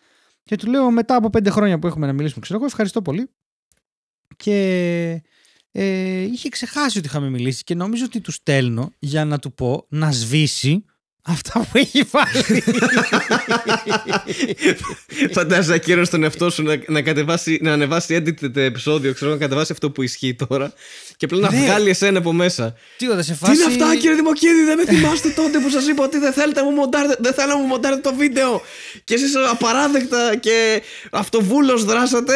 και του λέω μετά από πέντε χρόνια που έχουμε να μιλήσουμε ξέρω εγώ ευχαριστώ πολύ και ε, είχε ξεχάσει ότι είχαμε μιλήσει και νομίζω ότι του στέλνω για να του πω να σβήσει Αυτά που έχει βάλει. Φαντάζεσαι ακύρω στον εαυτό σου να, να, να ανεβάσει το επεισόδιο, ξέρω, να κατεβάσει αυτό που ισχύει τώρα και απλά να ναι. βγάλει εσένα από μέσα. Τι, φάση... Τι είναι αυτά, κύριε Δημοκίδη, δεν με θυμάστε τότε που σας είπα ότι δεν θέλετε μου μοντάρετε, δεν θέλω να μου μοντάρετε το βίντεο. Και εσείς απαράδεκτα και αυτοβούλος δράσατε.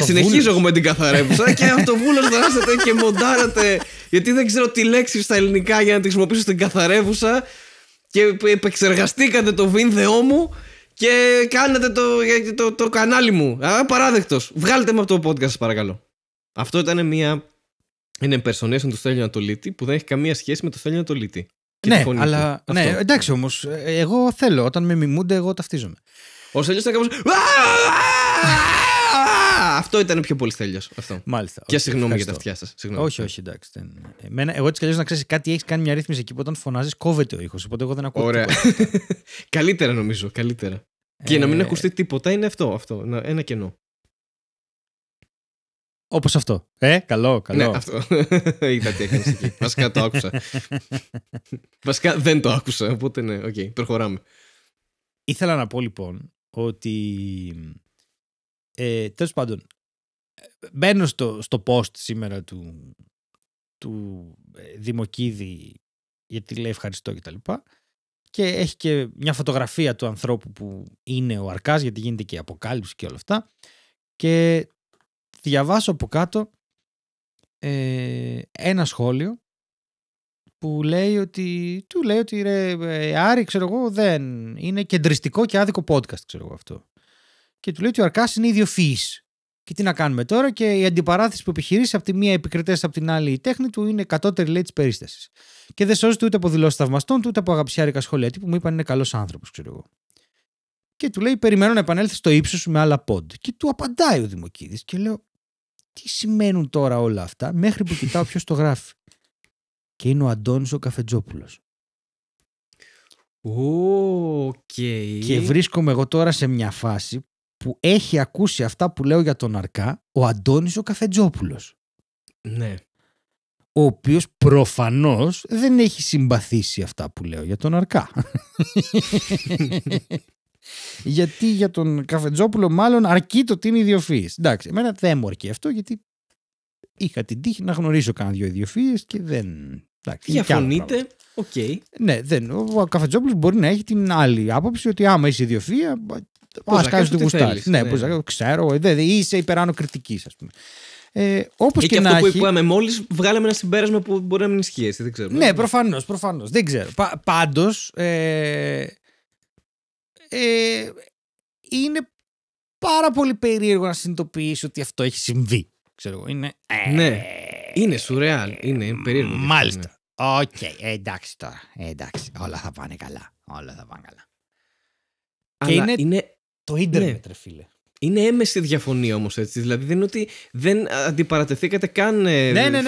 Συνεχίζω εγώ με την καθαρέψα. και αυτοβούλος δράσατε και μοντάρατε. Γιατί δεν ξέρω τι λέξεις στα ελληνικά για να τη χρησιμοποιήσω στην καθαρεύουσα και επεξεργαστήκατε το βίντεό μου και κάνατε το, το, το κανάλι μου. Απαράδεκτο. Βγάλτε με από το podcast σας παρακαλώ. Αυτό ήταν μια είναι impersonation του Στέλιου Ανατολίτη που δεν έχει καμία σχέση με το Στέλιου Ανατολίτη. Ναι, αλλά. Ναι, εντάξει όμως. Ε, εγώ θέλω. Όταν με μιμούνται, εγώ ταυτίζομαι. Ο Στέλιος ήταν κάπως. <laughs> αυτό ήταν πιο πολύ τέλειο. Μάλιστα. Και συγγνώμη για τα αυτιά σας. Όχι, όχι, εντάξει. Εμένα, εγώ έτσι κι να ξέρεις κάτι έχεις κάνει μια ρύθμιση εκεί που όταν φωνάζεις κόβεται ο ήχος. Οπότε εγώ δεν ακούω. Ωραία. <laughs> καλύτερα νομίζω. Καλύτερα. Ε... Και να μην ε, ακουστεί τίποτα είναι αυτό. αυτό ένα κενό. Όπως αυτό. Ε, καλό, καλό. Ναι, αυτό. <laughs> Είδα τι έκανες εκεί. <laughs> Βασικά το άκουσα. Βασικά δεν το άκουσα. Οπότε ναι, οκ, okay, προχωράμε. Ήθελα να πω λοιπόν ότι ε, Τέλος πάντων, μπαίνω στο, στο post σήμερα του, του ε, Δημοκίδη γιατί λέει ευχαριστώ και τα λοιπά και έχει και μια φωτογραφία του ανθρώπου που είναι ο Αρκάς γιατί γίνεται και η αποκάλυψη και όλα αυτά και διαβάσω από κάτω ε, ένα σχόλιο που λέει ότι του λέει ότι ρε ε, Άρη ξέρω εγώ δεν είναι κεντριστικό και άδικο podcast ξέρω εγώ αυτό και του λέει ότι ο Αρκάς είναι ιδιοφυή. Και τι να κάνουμε τώρα, και η αντιπαράθεση που επιχειρήσει από τη μία επικριτέ, από την άλλη η τέχνη του είναι κατώτερη λέει της περίστασης. Και δεν σώζεται ούτε από δηλώσεις θαυμαστών, ούτε από αγαπησιάρικα σχόλια που μου είπαν είναι καλός άνθρωπος, ξέρω εγώ. Και του λέει: Περιμένω να επανέλθεις στο ύψος σου με άλλα πόντ. Και του απαντάει ο Δημοκίδης και λέω: Τι σημαίνουν τώρα όλα αυτά, μέχρι που κοιτάω ποιος το γράφει. Και είναι ο Αντώνης ο Καφετζόπουλος. Okay. Και βρίσκομαι εγώ τώρα σε μια φάση που έχει ακούσει αυτά που λέω για τον Αρκά ο Αντώνης ο Καφετζόπουλος. Ναι. Ο οποίος προφανώς δεν έχει συμπαθήσει αυτά που λέω για τον Αρκά. <laughs> γιατί για τον Καφετζόπουλο μάλλον αρκεί το τι είναι ιδιοφύης. Εντάξει, εμένα δεν μου αρκεί αυτό γιατί είχα την τύχη να γνωρίσω κανένα δύο και δεν... Διαφωνείτε, οκ. Ναι, δεν. ο Καφετζόπουλος μπορεί να έχει την άλλη άποψη ότι άμα είσαι ιδιοφία. Α κάνει ό,τι γουστάρεις. Ναι, ναι. Να, ξέρω. Δε, δε, είσαι υπεράνω κριτικής, ας πούμε. Ε, όπως ε, και, και αυτό που είπαμε μόλις, βγάλαμε ένα συμπέρασμα που μπορεί να μην ισχύει. Δεν ξέρω. Ναι, προφανώς, προφανώς. Δεν ξέρω. Πάντως. Ε, ε, είναι πάρα πολύ περίεργο να συνειδητοποιήσει ότι αυτό έχει συμβεί. Ξέρω, είναι... Ε, ναι, είναι σουρεάλ. Είναι περίεργο. Μάλιστα. Ναι. Οκ, okay, ε, εντάξει τώρα. Εντάξει, όλα θα πάνε καλά. Όλα θα πάνε καλά. Αλλά και είναι... είναι το ίντερνετ, ναι. ρε φίλε. Είναι έμεση διαφωνία όμως έτσι. Δηλαδή δεν είναι ότι δεν αντιπαρατεθήκατε καν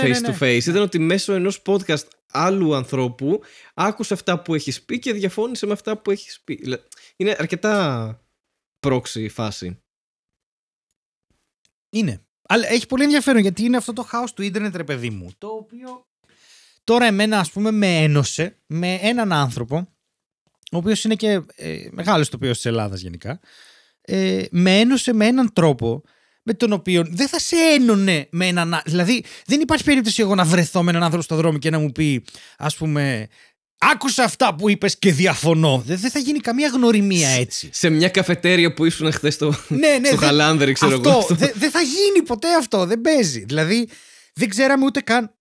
face to face. Ήταν ότι μέσω ενός podcast άλλου ανθρώπου άκουσε αυτά που έχεις πει και διαφώνησε με αυτά που έχεις πει. Είναι αρκετά πρόξη φάση. Είναι. Αλλά έχει πολύ ενδιαφέρον γιατί είναι αυτό το χάος του ίντερνετ ρε παιδί μου. Το οποίο τώρα εμένα ας πούμε με ένωσε με έναν άνθρωπο ο οποίος είναι και ε, μεγάλος τοπίος της Ελλάδας γενικά, ε, με ένωσε με έναν τρόπο με τον οποίο δεν θα σε ένωνε με έναν. Δηλαδή, δεν υπάρχει περίπτωση εγώ να βρεθώ με έναν άνθρωπο στο δρόμο και να μου πει, ας πούμε, Άκουσα αυτά που είπες και διαφωνώ. Δεν θα γίνει καμία γνωριμία έτσι. Σε μια καφετέρια που ήσουν χθες στο, ναι, ναι ξέρω εγώ. Αυτό. Δεν θα γίνει ποτέ αυτό. Δεν παίζει. Δηλαδή, δεν ξέραμε ούτε καν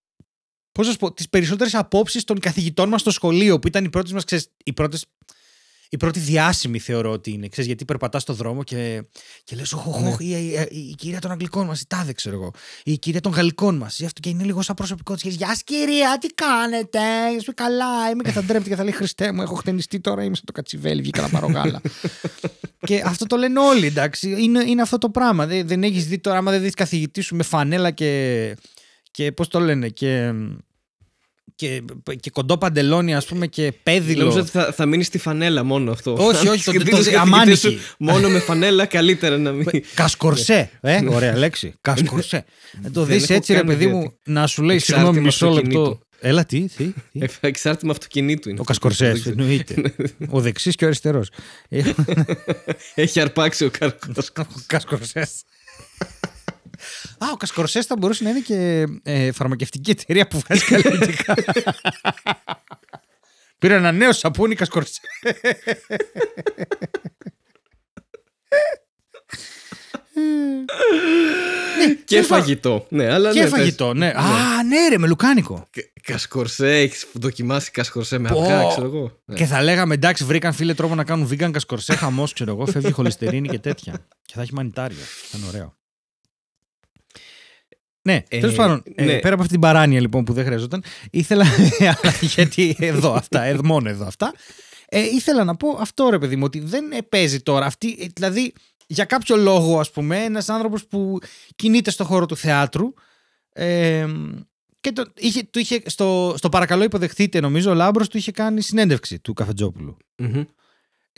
πώς να σου πω, τις περισσότερες απόψεις των καθηγητών μας στο σχολείο, που ήταν οι πρώτες μας, οι πρώτες, η πρώτη διάσημη θεωρώ ότι είναι. Ξέρεις, γιατί περπατάς στον δρόμο και, και λες: οχ, ναι. η, η, η, η, κυρία των Αγγλικών μας, η τάδε, ξέρω εγώ. Η κυρία των Γαλλικών μας. Και είναι λίγο σαν προσωπικό της. Γεια σας, κυρία, τι κάνετε. Σου καλά, είμαι και θα και θα λέει: Χριστέ μου, έχω χτενιστεί τώρα, είμαι στο το κατσιβέλι, βγήκα να πάρω γάλα. και αυτό το λένε όλοι, εντάξει. Είναι, είναι αυτό το πράγμα. Δεν, δεν έχεις δει τώρα, άμα δεν δεις καθηγητή σου με φανέλα και και πώς το λένε και και, κοντό παντελόνι, ας πούμε, και πέδιλο. Ε, νομίζω ότι θα, θα μείνει στη φανέλα μόνο αυτό. Όχι, όχι, το, το, το Μόνο με φανέλα καλύτερα να μην. <laughs> Κασκορσέ. Ε, ναι. ωραία λέξη. <laughs> Κασκορσέ. Να ε, το δει έτσι, ρε παιδί μου, να σου λέει συγγνώμη μισό λεπτό. Έλα, τι, τι. Ε, εξάρτημα αυτοκινήτου είναι. <laughs> Ναι. Ο Κασκορσέ, εννοείται. Ο δεξής και ο αριστερός. Έχει αρπάξει ο Κασκορσές. Α, ο Κασκορσές θα μπορούσε να είναι και ε, φαρμακευτική εταιρεία που βγάζει καλλιτικά. Πήρε ένα νέο σαπούνι Κασκορσέ. ναι, ναι και λοιπόν, φαγητό. Ναι, αλλά και ναι, φαγητό, ναι. ναι. Α, ναι, ρε, με λουκάνικο. Κασκορσέ, έχεις δοκιμάσει κασκορσέ με αυγά, ξέρω εγώ. Και θα λέγαμε εντάξει, βρήκαν φίλε τρόπο να κάνουν βίγκαν κασκορσέ, χαμός, ξέρω εγώ. Φεύγει χολυστερίνη και τέτοια. Και θα έχει μανιτάρια. Θα ωραίο. Ναι, ε, τέλος πάντων, ε, ναι. πέρα από αυτή την παράνοια λοιπόν που δεν χρειαζόταν, ήθελα. <laughs> γιατί εδώ αυτά, εδώ, μόνο εδώ αυτά. Ε, ήθελα να πω αυτό ρε παιδί μου, ότι δεν ε, παίζει τώρα. Αυτή, ε, δηλαδή, για κάποιο λόγο, ας πούμε, ένας άνθρωπος που κινείται στο χώρο του θεάτρου. Ε, και το, είχε, το είχε, στο, στο παρακαλώ υποδεχτείτε νομίζω ο Λάμπρος του είχε κάνει συνέντευξη του καφετζοπουλου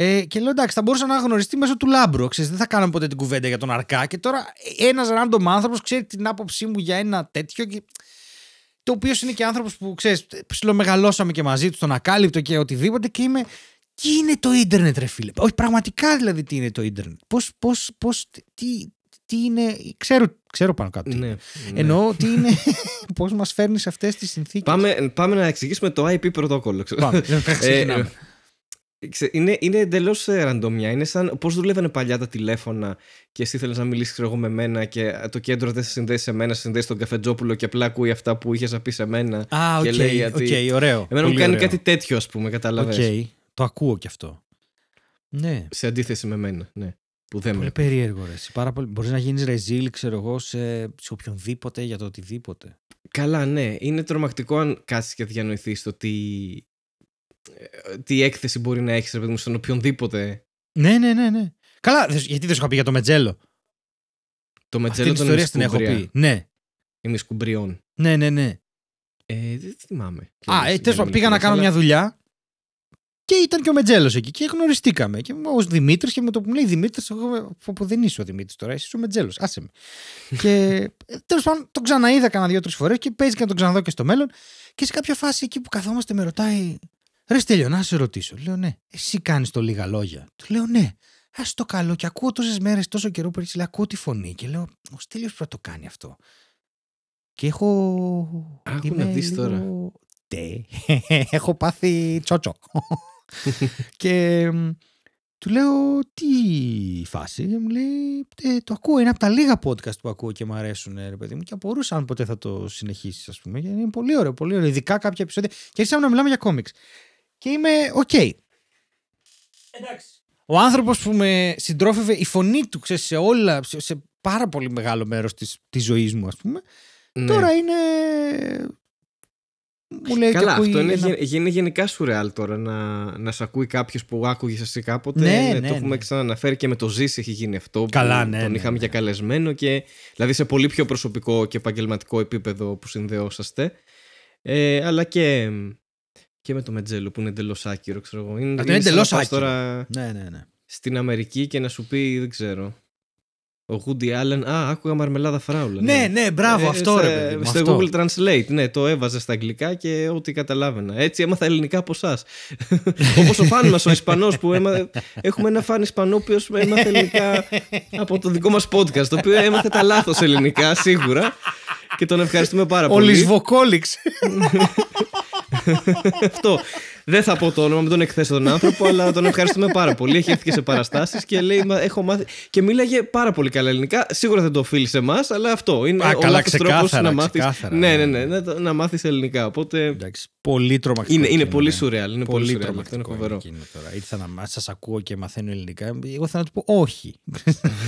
ε, και λέω εντάξει, θα μπορούσα να γνωριστεί μέσω του λάμπρου. δεν θα κάναμε ποτέ την κουβέντα για τον Αρκά. Και τώρα ένας random άνθρωπος ξέρει την άποψή μου για ένα τέτοιο. Και... Το οποίος είναι και άνθρωπος που ξέρεις, ψιλομεγαλώσαμε και μαζί τους, τον ακάλυπτο και οτιδήποτε. Και είμαι. Τι είναι το ίντερνετ, ρε φίλε. Όχι, πραγματικά δηλαδή τι είναι το ίντερνετ. Πώς. πώς, πώς, τι, τι είναι. Ξέρω, ξέρω πάνω κάτω. Ναι, ναι. Εννοώ τι είναι. <laughs> Πώς μας φέρνεις αυτές τις συνθήκες. Πάμε, πάμε να εξηγήσουμε το IP πρωτόκολλο. Πάμε. Είναι, είναι εντελώς ε, ραντομιά. Είναι σαν πώς δουλεύανε παλιά τα τηλέφωνα και εσύ θέλεις να μιλήσεις εγώ με μένα και ε, το κέντρο δεν σε συνδέει σε μένα, σε συνδέει στον καφετζόπουλο και απλά ακούει αυτά που είχες να πεις σε μένα. Α, okay, okay, ωραίο. Εμένα μου κάνει κάτι τέτοιο, ας πούμε, κατάλαβες. Okay. Το ακούω κι αυτό. Ναι. Σε αντίθεση με μένα, ναι. Που δεν περίεργο, ρε. Πάρα πολύ... Μπορείς να γίνεις ρεζίλ, ξέρω εγώ, σε... οποιονδήποτε για το οτιδήποτε. Καλά, ναι. Είναι τρομακτικό αν κάτσει και διανοηθείς το τι ε, τι έκθεση μπορεί να έχεις, ρε παιδί μου, στον οποιονδήποτε. Ναι, ναι, ναι. ναι. Καλά, γιατί δεν σου είχα πει για το Μετζέλο. Το Μετζέλο την ιστορία την έχω πει. Ναι. Είμαι σκουμπριών. Ναι, ναι, ναι. Ε, δεν θυμάμαι. Α, ε, τέλο πήγα να, κάνω μια δουλειά και ήταν και ο Μετζέλος εκεί και γνωριστήκαμε. Και ο Δημήτρης και με το που μου λέει Δημήτρης, εγώ που δεν είσαι ο Δημήτρης τώρα, είσαι ο Μετζέλος. Άσε με. <laughs> και ε, τέλος πάντων τον ξαναείδα κανένα δύο-τρει φορές και παίζει και να τον ξαναδώ και στο μέλλον. Και σε κάποια φάση εκεί που καθόμαστε με ρωτάει, Ρε Στέλιο, να σε ρωτήσω. Λέω ναι. Εσύ κάνεις το λίγα λόγια. Του λέω ναι. Ας το καλό και ακούω τόσες μέρες, τόσο καιρό που έρχεσαι, ακούω τη φωνή και λέω Ο Στέλιος πρέπει να το κάνει αυτό. Και έχω. Άκου να δει τώρα. Τε. <laughs> έχω πάθει τσότσο. <laughs> και του λέω τι φάση. Και μου λέει ε, Το ακούω. Είναι από τα λίγα podcast που ακούω και μου αρέσουν, ε, ρε παιδί μου. Και απορούσα αν ποτέ θα το συνεχίσεις, ας πούμε. είναι πολύ ωραίο, πολύ ωραίο. Ειδικά κάποια επεισόδια. Και ήρθαμε να μιλάμε για κόμιξ και είμαι οκ. Εντάξει. Ο άνθρωπος που με συντρόφευε, η φωνή του, ξέρεις, σε όλα, σε πάρα πολύ μεγάλο μέρος της της ζωής μου, ας πούμε. Ναι. Τώρα είναι. Μου λέει Καλά, αυτό είναι, ένα... είναι γενικά σουρεάλ τώρα να, να σε ακούει κάποιος που άκουγες εσύ κάποτε. Ναι, ε, ναι, το έχουμε ναι. ξαναναφέρει και με το ζήσει έχει γίνει αυτό. Καλά, που ναι. Τον ναι, είχαμε για καλεσμένο και δηλαδή σε πολύ πιο προσωπικό και επαγγελματικό επίπεδο που συνδεόσαστε. Ε, αλλά και και με το Μετζέλο που είναι εντελώς άκυρο, ξέρω εγώ. Είναι, είναι εντελώ άκυρο. Τώρα ναι, ναι, ναι. Στην Αμερική και να σου πει, δεν ξέρω. Ο Γούντι Άλεν. α, άκουγα μαρμελάδα φράουλα. Ναι, ναι, ναι μπράβο, ε, αυτό ρε παιδί. Στο Google Translate, ναι, το έβαζε στα αγγλικά και ό,τι καταλάβαινα. Έτσι έμαθα ελληνικά από εσάς. <laughs> Όπως ο φαν μας, ο Ισπανός που έμαθε. Έχουμε ένα φαν Ισπανό που οποίος έμαθε ελληνικά από το δικό μας podcast, το οποίο έμαθε τα λάθος ελληνικά σίγουρα. Και τον ευχαριστούμε πάρα πολύ. Ο Λισβοκόλιξ. <laughs> Αυτό. Δεν θα πω το όνομα, μην τον εκθέσω τον άνθρωπο, αλλά τον ευχαριστούμε πάρα πολύ. Έχει έρθει και σε παραστάσεις και λέει: Μα, έχω μάθει. Και μίλαγε πάρα πολύ καλά ελληνικά. Σίγουρα δεν το οφείλει σε εμά, αλλά αυτό είναι Α, ο καλά, ξεκάθαρα, να μάθεις. Ναι, ναι, ναι, ναι, να μάθεις ελληνικά. Οπότε... Εντάξει, πολύ τρομακτικό. Είναι, είναι πολύ ναι. σουρεάλ. Είναι πολύ, πολύ τρομακτικό. Είναι φοβερό. Ήρθα να σας ακούω και μαθαίνω ελληνικά. Εγώ θα να του πω: Όχι.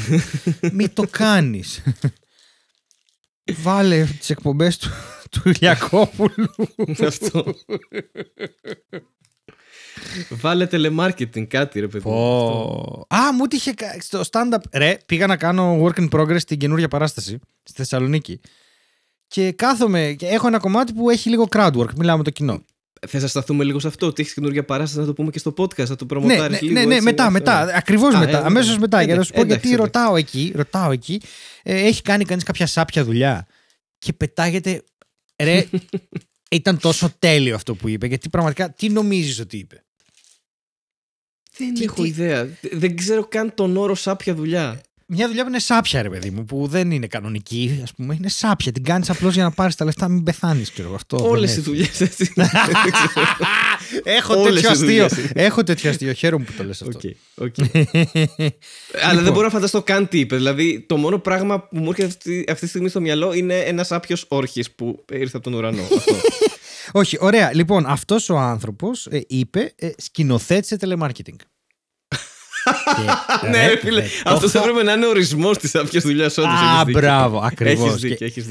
<laughs> Μην το κάνεις. <laughs> Βάλε τις εκπομπές του του Ιλιακόπουλου. Αυτό. Βάλε telemarketing κάτι ρε παιδί. Α, μου είχε στο stand-up. Ρε, πήγα να κάνω work in progress στην καινούργια παράσταση στη Θεσσαλονίκη. Και κάθομαι και έχω ένα κομμάτι που έχει λίγο crowd work. Μιλάμε το κοινό. Θες να σταθούμε λίγο σε αυτό, ότι έχεις καινούργια παράσταση να το πούμε και στο podcast, να το ναι, προμοτάρεις ναι, ναι, ναι, Ναι, ναι, μετά, μετά. Ακριβώς μετά. Αμέσω μετά. για να σου πω γιατί ρωτάω εκεί. Ρωτάω εκεί ε, έχει κάνει κανείς κάποια σάπια δουλειά και πετάγεται Ρε, ήταν τόσο τέλειο αυτό που είπε, γιατί πραγματικά τι νομίζεις ότι είπε. Δεν έχω ιδέα. Δεν ξέρω καν τον όρο σάπια δουλειά μια δουλειά που είναι σάπια, ρε παιδί μου, που δεν είναι κανονική, ας πούμε. Είναι σάπια. Την κάνεις απλώς για να πάρεις τα λεφτά, μην πεθάνεις, ξέρω αυτό. Όλες οι δουλειές έτσι. <laughs> Έχω τέτοιο αστείο. Έχω τέτοιο αστείο. Χαίρομαι που το λες αυτό. <laughs> Αλλά δεν λοιπόν. μπορώ να φανταστώ καν τι είπε. Δηλαδή, το μόνο πράγμα που μου έρχεται αυτή, τη στιγμή στο μυαλό είναι ένας άπιος όρχης που ήρθε από τον ουρανό. <laughs> Όχι, ωραία. Λοιπόν, αυτός ο άνθρωπος ε, είπε ε, σκηνοθέτησε τηλεμάρκετινγκ. <laughs> ναι, φίλε. Αυτό θα έπρεπε να είναι ορισμός της κάποιας δουλειάς όντως. Α, μπράβο, ακριβώ.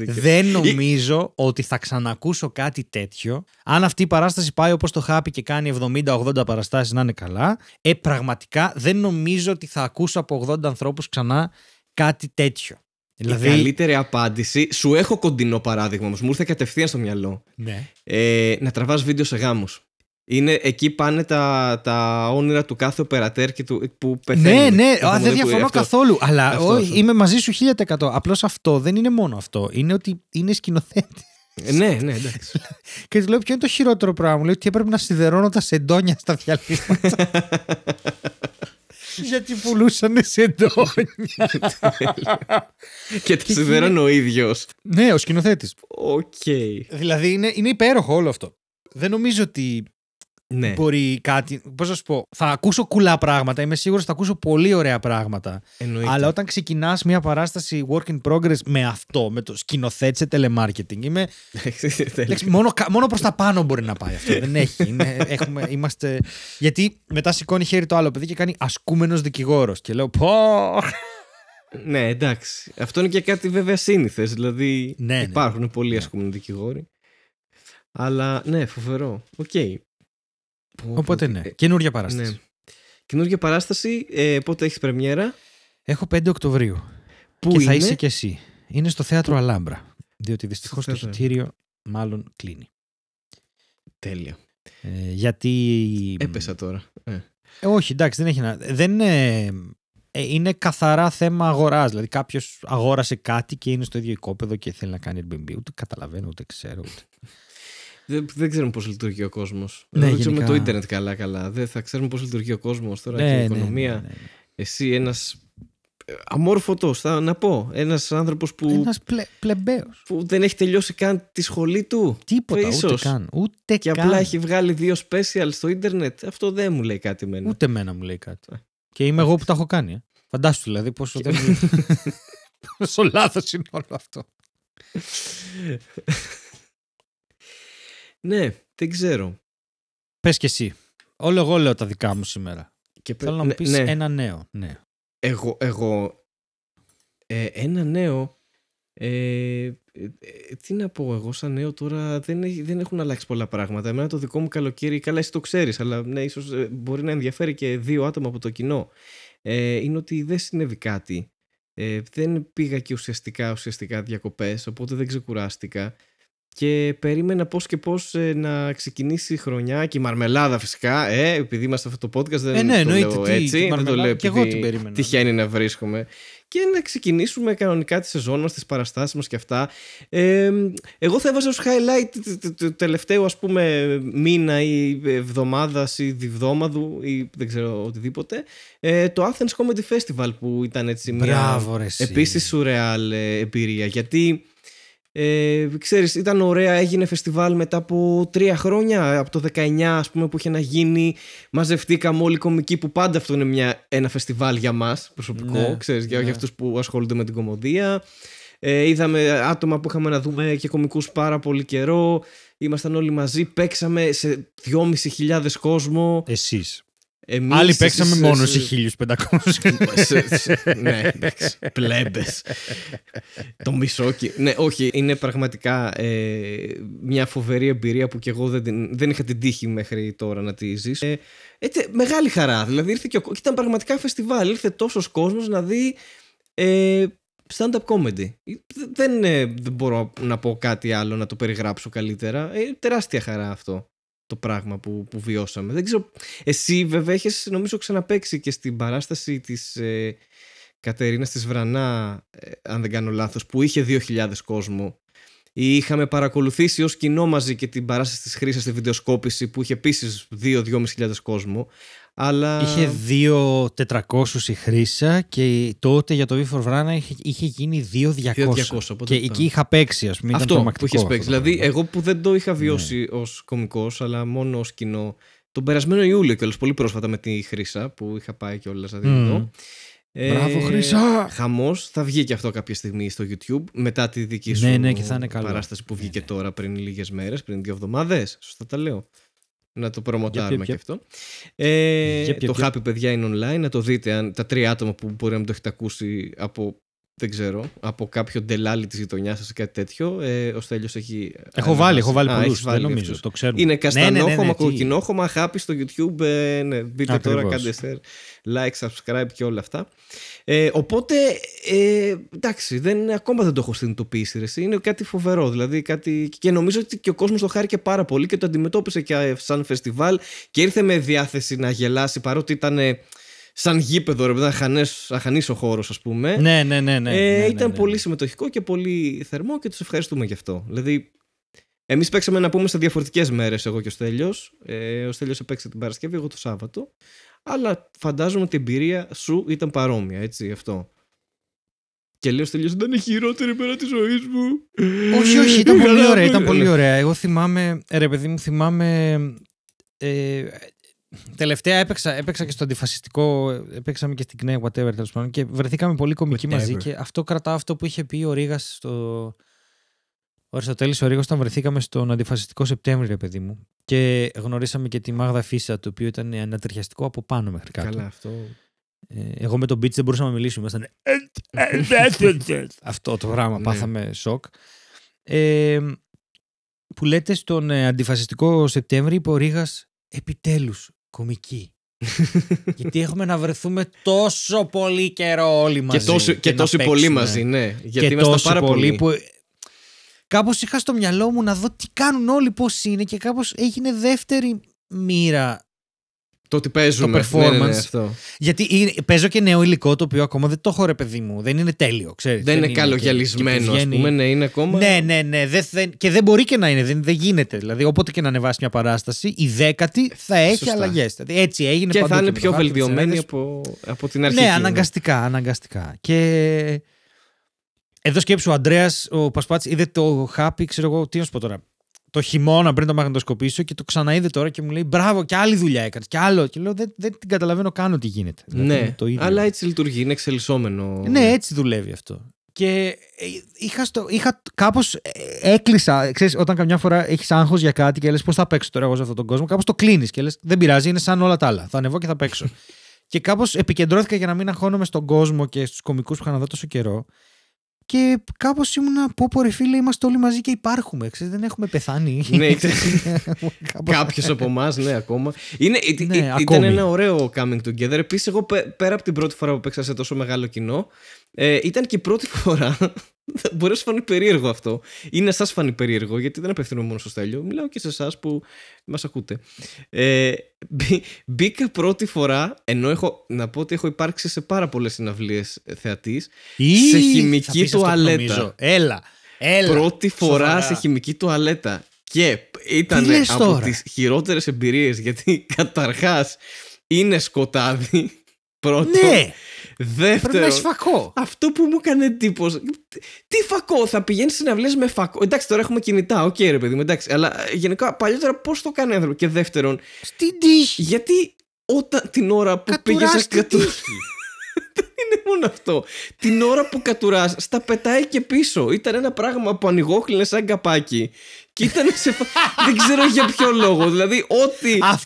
Δεν νομίζω ότι θα ξανακούσω κάτι τέτοιο. Αν αυτή η παράσταση πάει όπως το χάπι και κάνει 70-80 παραστάσεις να είναι καλά, ε, πραγματικά δεν νομίζω ότι θα ακούσω από 80 ανθρώπους ξανά κάτι τέτοιο. Δηλαδή... Η καλύτερη απάντηση. Σου έχω κοντινό παράδειγμα όμως. Μου ήρθε κατευθείαν στο μυαλό. Ναι. Ε, να τραβάς βίντεο σε γάμους. Είναι, εκεί πάνε τα, τα όνειρα του κάθε οπερατέρ και του, που πεθαίνει. Ναι, ναι, α, δεν διαφωνώ καθόλου. Αλλά είμαι μαζί σου 1000%. Απλώς αυτό δεν είναι μόνο αυτό. Είναι ότι είναι σκηνοθέτης. Ε, ναι, ναι, εντάξει. <laughs> και του λέω ποιο είναι το χειρότερο πράγμα. Μου λέει ότι έπρεπε να σιδερώνω τα σεντόνια στα διαλύματα. <laughs> Γιατί πουλούσαν σεντόνια. <laughs> και τα σιδερώνει ο ίδιος. Ναι, ο σκηνοθέτης. Οκ. Okay. Δηλαδή είναι, είναι υπέροχο όλο αυτό. Δεν νομίζω ότι ναι. μπορεί κάτι. Πώς να σου πω, θα ακούσω κουλά πράγματα, είμαι σίγουρος θα ακούσω πολύ ωραία πράγματα. Εννοείται. Αλλά όταν ξεκινάς μια παράσταση work in progress με αυτό, με το σκηνοθέτησε telemarketing, είμαι. <laughs> μόνο μόνο προς τα πάνω μπορεί να πάει αυτό. Δεν έχει. Είναι, έχουμε, είμαστε... Γιατί μετά σηκώνει χέρι το άλλο παιδί και κάνει ασκούμενος δικηγόρος. Και λέω, Πώ! Ναι, εντάξει. Αυτό είναι και κάτι βέβαια σύνηθες. Δηλαδή ναι, ναι. υπάρχουν ναι. πολλοί ασκούμενοι δικηγόροι. Αλλά ναι, φοβερό. Οκ. Okay. Οπότε ναι, καινούργια ε, ναι. παράσταση. Ναι. Καινούργια παράσταση, ε, πότε έχεις πρεμιέρα. Έχω 5 Οκτωβρίου. Πού και θα είσαι κι εσύ. Είναι στο θέατρο Αλάμπρα. Διότι δυστυχώς το εισιτήριο μάλλον κλείνει. Τέλεια. Ε, γιατί. Έπεσα τώρα. Ε. ε όχι, εντάξει, δεν έχει να. Δεν είναι. καθαρά θέμα αγοράς. Δηλαδή, κάποιος αγόρασε κάτι και είναι στο ίδιο οικόπεδο και θέλει να κάνει Airbnb. Ούτε καταλαβαίνω, ούτε ξέρω. Δεν, δεν ξέρουμε πώς λειτουργεί ο κόσμος. Ναι, δεν ξέρουμε το Ιντερνετ καλά-καλά. Δεν θα ξέρουμε πώς λειτουργεί ο κόσμος τώρα ναι, και η ναι, οικονομία. Ναι, ναι, Εσύ, ένας ε, αμόρφωτος, θα να πω. Ένας άνθρωπος που. Ένας πλε, πλεμπαίος. Που δεν έχει τελειώσει καν τη σχολή του. Τίποτα. Ίσως. Ούτε καν. Ούτε και απλά έχει βγάλει δύο special στο Ιντερνετ. Αυτό δεν μου λέει κάτι εμένα. Ούτε εμένα μου λέει κάτι. Και είμαι εγώ που τα έχω κάνει. Ε. Φαντάσου δηλαδή πόσο. δεν... <laughs> <laughs> πόσο λάθος είναι όλο αυτό. <laughs> Ναι, δεν ξέρω. Πες και εσύ. Όλο εγώ λέω τα δικά μου σήμερα. Και Θέλω να μου ναι, πεις ναι. ένα νέο. Ναι. Εγώ, εγώ ε, ένα νέο ε, ε τι να πω εγώ σαν νέο τώρα δεν, δεν έχουν αλλάξει πολλά πράγματα εμένα το δικό μου καλοκαίρι καλά εσύ το ξέρεις αλλά ναι ίσως ε, μπορεί να ενδιαφέρει και δύο άτομα από το κοινό ε, είναι ότι δεν συνέβη κάτι ε, δεν πήγα και ουσιαστικά ουσιαστικά διακοπές οπότε δεν ξεκουράστηκα και περίμενα πώς και πώς ε, να ξεκινήσει η χρονιά και η μαρμελάδα φυσικά, ε, επειδή είμαστε αυτό το podcast δεν ε, ναι, το λέω τι, έτσι, δεν το λέω εγώ την περίμενα, τυχαίνει ναι. να βρίσκομαι και να ξεκινήσουμε κανονικά τη σεζόν μας, τις παραστάσεις μας και αυτά. Ε, εγώ θα έβαζα ως highlight του τελευταίου ας πούμε μήνα ή εβδομάδας ή διβδόμαδου ή δεν ξέρω οτιδήποτε ε, το Athens Comedy Festival που ήταν έτσι μια επίση επίσης σουρεάλ ε, εμπειρία γιατί ε, ξέρεις, ήταν ωραία, έγινε φεστιβάλ μετά από τρία χρόνια, από το 19 ας πούμε που είχε να γίνει, μαζευτήκαμε όλοι οι κομικοί που πάντα αυτό είναι μια, ένα φεστιβάλ για μας προσωπικό, ναι, ξέρεις, Για, ναι. για αυτούς που ασχολούνται με την κομμωδία. Ε, είδαμε άτομα που είχαμε να δούμε και κομικούς πάρα πολύ καιρό. Ήμασταν όλοι μαζί, παίξαμε σε 2.500 κόσμο. Εσείς. Εμείς Άλλοι παίξαμε μόνο σε 1500. ναι, εντάξει. Πλέμπες. το μισό. Ναι, όχι, είναι πραγματικά ε, μια φοβερή εμπειρία που κι εγώ δεν, δεν είχα την τύχη μέχρι τώρα να τη ζήσω. Ε, ε, μεγάλη χαρά. Δηλαδή ήρθε και ήταν πραγματικά φεστιβάλ. Ήρθε τόσος κόσμος να δει ε, stand-up comedy. Δεν, δεν μπορώ να πω κάτι άλλο να το περιγράψω καλύτερα. Ε, τεράστια χαρά αυτό το πράγμα που, που βιώσαμε. Δεν ξέρω, εσύ βέβαια έχεις νομίζω ξαναπέξει και στην παράσταση της ε, Κατερίνας της Βρανά, ε, αν δεν κάνω λάθος, που είχε 2.000 κόσμο. Ή είχαμε παρακολουθήσει ως κοινό μαζί και την παράσταση της χρήσης στη βιντεοσκόπηση που είχε επίσης 2-2.500 κόσμο. Αλλά... Είχε δύο η χρήσα και τότε για το V 4 Vrana είχε, είχε γίνει δύο και εκεί είχα παίξει, ας πούμε. Αυτό που είχε παίξει. Δηλαδή, εγώ που δεν το είχα ναι. βιώσει ναι. ως κωμικός, αλλά μόνο ως κοινό. Τον περασμένο Ιούλιο κιόλας, πολύ πρόσφατα με τη Χρήσα που είχα πάει κιόλας mm. Δηλαδή, ε, Μπράβο, Χρυσά! Χαμός. Θα βγει και αυτό κάποια στιγμή στο YouTube μετά τη δική ναι, σου ναι, ναι, και θα είναι παράσταση που βγήκε ναι, τώρα πριν λίγες μέρες, πριν δύο εβδομάδες. Σωστά τα λέω να το προμοτάρουμε κι και αυτό. Ε, το Happy, παιδιά, είναι online. Να το δείτε αν τα τρία άτομα που μπορεί να μην το έχετε ακούσει από δεν ξέρω, από κάποιο ντελάλι της γειτονιάς σας ή κάτι τέτοιο. Ε, ο Στέλιος έχει. Έχω βάλει, έχω βάλει πολλού. Δεν νομίζω, το ξέρουμε. Είναι ναι, ναι, καστανόχωμα, ναι, ναι, ναι, κοκκινόχωμα, χάπι στο YouTube. Ε, ναι, μπείτε τώρα, κάντε share, like, subscribe και όλα αυτά. Ε, οπότε, ε, εντάξει, δεν, ακόμα δεν το έχω συνειδητοποιήσει. Ρε, είναι κάτι φοβερό. Δηλαδή, κάτι... Και νομίζω ότι και ο κόσμος το χάρηκε πάρα πολύ και το αντιμετώπισε και ε, σαν φεστιβάλ και ήρθε με διάθεση να γελάσει παρότι ήταν σαν γήπεδο, ρε παιδί, αχανή ο χώρος, ας πούμε. Ναι, ναι, ναι. ναι, ε, ναι, ναι ήταν ναι, πολύ ναι. συμμετοχικό και πολύ θερμό και τους ευχαριστούμε γι' αυτό. Δηλαδή, εμείς παίξαμε να πούμε σε διαφορετικές μέρες, εγώ και ο Στέλιος. Ε, ο Στέλιος επέξε την Παρασκευή, εγώ το Σάββατο. Αλλά φαντάζομαι ότι η εμπειρία σου ήταν παρόμοια, έτσι, αυτό. Και λέω Στέλιος, ήταν η χειρότερη μέρα της ζωής μου. Όχι, όχι, ήταν <laughs> πολύ ωραία. Ήταν ναι, πολύ ωραία. Εγώ θυμάμαι, ε, ρε παιδί μου, θυμάμαι. Ε, Τελευταία έπαιξα, έπαιξα και στο αντιφασιστικό. Έπαιξαμε και στην ΚΝΕ, whatever τέλος πάντων. Και βρεθήκαμε πολύ κομικοί μαζί. Και αυτό κρατά αυτό που είχε πει ο Ρίγα στο. Ο Αριστοτέλης ο Ρίγα, όταν βρεθήκαμε στον αντιφασιστικό Σεπτέμβριο, παιδί μου. Και γνωρίσαμε και τη Μάγδα Φίσα, το οποίο ήταν ανατριχιαστικό από πάνω μέχρι κάτω. Καλά, αυτό. Ε, εγώ με τον Beach δεν μπορούσαμε να μιλήσουμε. ήταν <laughs> αυτό το πράγμα. Ναι. Πάθαμε σοκ. Ε, που λέτε στον ε, αντιφασιστικό Σεπτέμβριο είπε ο Ρίγα επιτέλους κομική. <laughs> Γιατί έχουμε να βρεθούμε τόσο πολύ καιρό όλοι μαζί. Και τόσο, και, τόσο πολύ μαζί, ναι. Γιατί είμαστε πάρα πολύ. Που... Κάπως είχα στο μυαλό μου να δω τι κάνουν όλοι, πώς είναι και κάπως έγινε δεύτερη μοίρα το ότι παίζουν. Το ναι, ναι, ναι, performance. αυτό. Γιατί παίζω και νέο υλικό το οποίο ακόμα δεν το έχω ρε παιδί μου. Δεν είναι τέλειο, ξέρεις. Δεν, είναι καλογιαλισμένο, ας πούμε. Ναι, είναι ακόμα. Ναι, ναι, ναι. και δεν μπορεί και να είναι. Δεν, δεν γίνεται. Δηλαδή, όποτε και να ανεβάσει μια παράσταση, η δέκατη θα έχει αλλαγές. Δηλαδή, έτσι έγινε Και θα είναι πιο βελτιωμένη από, από την αρχή. Ναι, αναγκαστικά, αναγκαστικά. Και εδώ σκέψου ο Αντρέας, ο Πασπάτης, είδε το χάπι, ξέρω εγώ, τι να σου πω τώρα το χειμώνα πριν το μαγνητοσκοπήσω και το ξαναείδε τώρα και μου λέει Μπράβο, και άλλη δουλειά έκανες. Και άλλο. Και λέω Δεν, δεν την καταλαβαίνω καν ότι γίνεται. Δηλαδή, ναι, αλλά έτσι λειτουργεί, είναι εξελισσόμενο. Ναι, έτσι δουλεύει αυτό. Και ε, είχα, στο, είχα κάπως ε, έκλεισα, ξέρεις, όταν καμιά φορά έχεις άγχος για κάτι και λες πώς θα παίξω τώρα εγώ σε αυτόν τον κόσμο, κάπως το κλείνεις και λες δεν πειράζει, είναι σαν όλα τα άλλα, θα ανεβώ και θα παίξω. <laughs> και κάπως επικεντρώθηκα για να μην αγχώνομαι στον κόσμο και στους κομικούς που είχα να δω τόσο καιρό και κάπως ήμουν από πω, φίλε, είμαστε όλοι μαζί και υπάρχουμε. ξέρετε δεν έχουμε πεθάνει. Ναι, <laughs> Κάποιος από εμάς, ναι, ακόμα. Είναι, ε, ναι, ε, ήταν ένα ωραίο coming together. Επίσης, εγώ πέρα από την πρώτη φορά που παίξα σε τόσο μεγάλο κοινό, ε, ήταν και η πρώτη φορά <laughs> Μπορεί να σου φανεί περίεργο αυτό. Ή να σα φανεί περίεργο, γιατί δεν απευθύνομαι μόνο στο Στέλιο. Μιλάω και σε εσάς που μας ακούτε. Ε, μπήκα πρώτη φορά, ενώ έχω, να πω ότι έχω υπάρξει σε πάρα πολλές συναυλίες θεατής, σε χημική τουαλέτα. Έλα, έλα. Πρώτη φορά σε χημική τουαλέτα. Και ήταν από τις χειρότερες εμπειρίες, γιατί <laughs> καταρχάς είναι σκοτάδι. Πρώτο. Ναι. Δεύτερο. Πρέπει να φακό. Αυτό που μου έκανε εντύπωση. Τι φακό, θα πηγαίνεις συναυλίε με φακό. Εντάξει, τώρα έχουμε κινητά, οκ, ρε παιδί μου, εντάξει. Αλλά γενικά παλιότερα πώς το κάνει άνθρωπο. Και δεύτερον. Στην τύχη. Γιατί όταν την ώρα που πήγε. Στην τύχη. <laughs> είναι μόνο αυτό. Την ώρα που κατουράς, στα πετάει και πίσω. Ήταν ένα πράγμα που ανοιγόκλεινε σαν καπάκι. Και ήταν σε. <laughs> Δεν ξέρω για ποιο λόγο. Δηλαδή,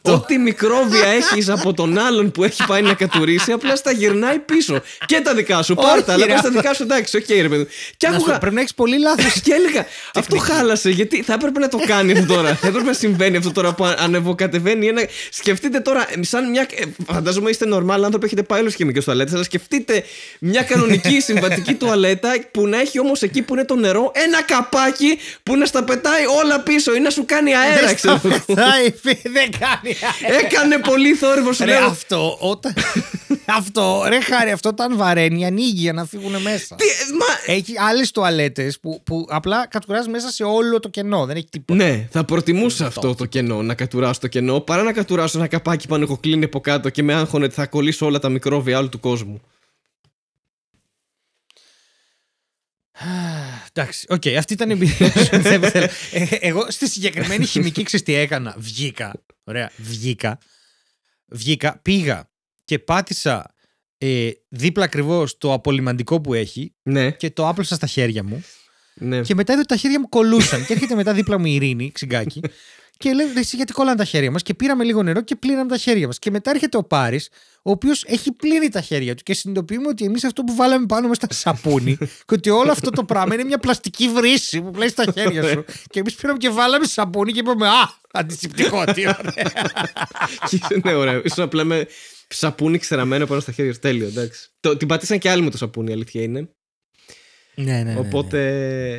ό,τι, μικρόβια έχεις από τον άλλον που έχει πάει να κατουρίσει, απλά στα γυρνάει πίσω. Και τα δικά σου. Πάρτα, αλλά πα τα δικά σου. Εντάξει, οκ, okay, ρε παιδί. Και άκουγα... πρέπει να έχεις πολύ λάθος. και έλεγα, αυτό χάλασε. Γιατί θα έπρεπε να το κάνει αυτό τώρα. θα έπρεπε να συμβαίνει αυτό τώρα που ανεβοκατεβαίνει ένα. Σκεφτείτε τώρα, ε, σαν μια. Ε, φαντάζομαι είστε normal άνθρωποι, έχετε πάει όλο και μικρό αλέτη, αλλά σκεφτείτε μια κανονική <laughs> συμβατική τουαλέτα που να έχει όμως εκεί που είναι το νερό ένα καπάκι που να στα πετάει όλα πίσω ή να σου κάνει αέρα, <laughs> Δεν κάνει αέρα. Έκανε πολύ θόρυβο σου λέω. Αυτό, όταν. <laughs> αυτό, ρε χάρη, αυτό όταν βαραίνει, ανοίγει για να φύγουν μέσα. Έχει άλλες τουαλέτες που, που απλά κατουράζει μέσα σε όλο το κενό. Δεν έχει τίποτα. Ναι, θα προτιμούσα αυτό το κενό, να κατουράσω το κενό, παρά να κατουράσω ένα καπάκι πάνω έχω κλείνει από κάτω και με άγχωνε ότι θα κολλήσω όλα τα μικρόβια όλου του κόσμου. Εντάξει, οκ, αυτή ήταν η εμπειρία <laughs> ε, Εγώ στη συγκεκριμένη χημική ξέρεις τι έκανα. Βγήκα. Ωραία, βγήκα. Βγήκα, πήγα και πάτησα ε, δίπλα ακριβώς το απολυμαντικό που έχει ναι. και το άπλωσα στα χέρια μου. Ναι. Και μετά είδα ότι τα χέρια μου κολούσαν. και έρχεται μετά δίπλα μου η Ειρήνη, ξυγκάκι, και λέει, εσύ γιατί κόλλανε τα χέρια μας. Και πήραμε λίγο νερό και πλήραμε τα χέρια μας. Και μετά έρχεται ο Πάρης, ο οποίος έχει πλύνει τα χέρια του. Και συνειδητοποιούμε ότι εμείς αυτό που βάλαμε πάνω μας ήταν σαπούνι. και ότι όλο αυτό το πράγμα είναι μια πλαστική βρύση που πλέει τα χέρια σου. Ναι. και εμείς πήραμε και βάλαμε σαπούνι και είπαμε Α, αντισηπτικό, τι ωραία. ναι, ωραία. Ήσουν απλά με σαπούνι ξεραμένο πάνω στα χέρια σου. Τέλειο, εντάξει. Το, την πατήσαν και άλλοι με το σαπούνι, αλήθεια είναι. Ναι ναι, ναι, ναι, Οπότε,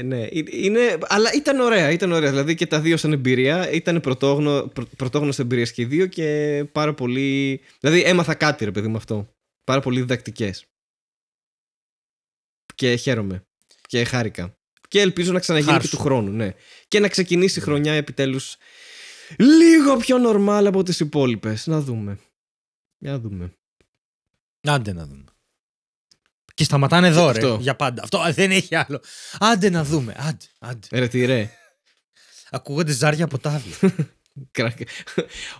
ναι, ναι. Είναι, αλλά ήταν ωραία, ήταν ωραία. Δηλαδή και τα δύο σαν εμπειρία. Ήταν πρωτόγνω, πρω, και οι δύο και πάρα πολύ... Δηλαδή έμαθα κάτι ρε παιδί με αυτό. Πάρα πολύ διδακτικές. Και χαίρομαι. Και χάρηκα. Και ελπίζω να ξαναγίνει Χάρσου. και του χρόνου, ναι. Και να ξεκινήσει η ναι. χρονιά επιτέλους λίγο πιο νορμάλ από τις υπόλοιπες. Να δούμε. Να δούμε. Άντε να δούμε. Και σταματάνε εδώ, ρε, για πάντα. Αυτό δεν έχει άλλο. Άντε να δούμε. Άντε, άντε. Ρε, τι ρε. Ακούγονται ζάρια από <laughs>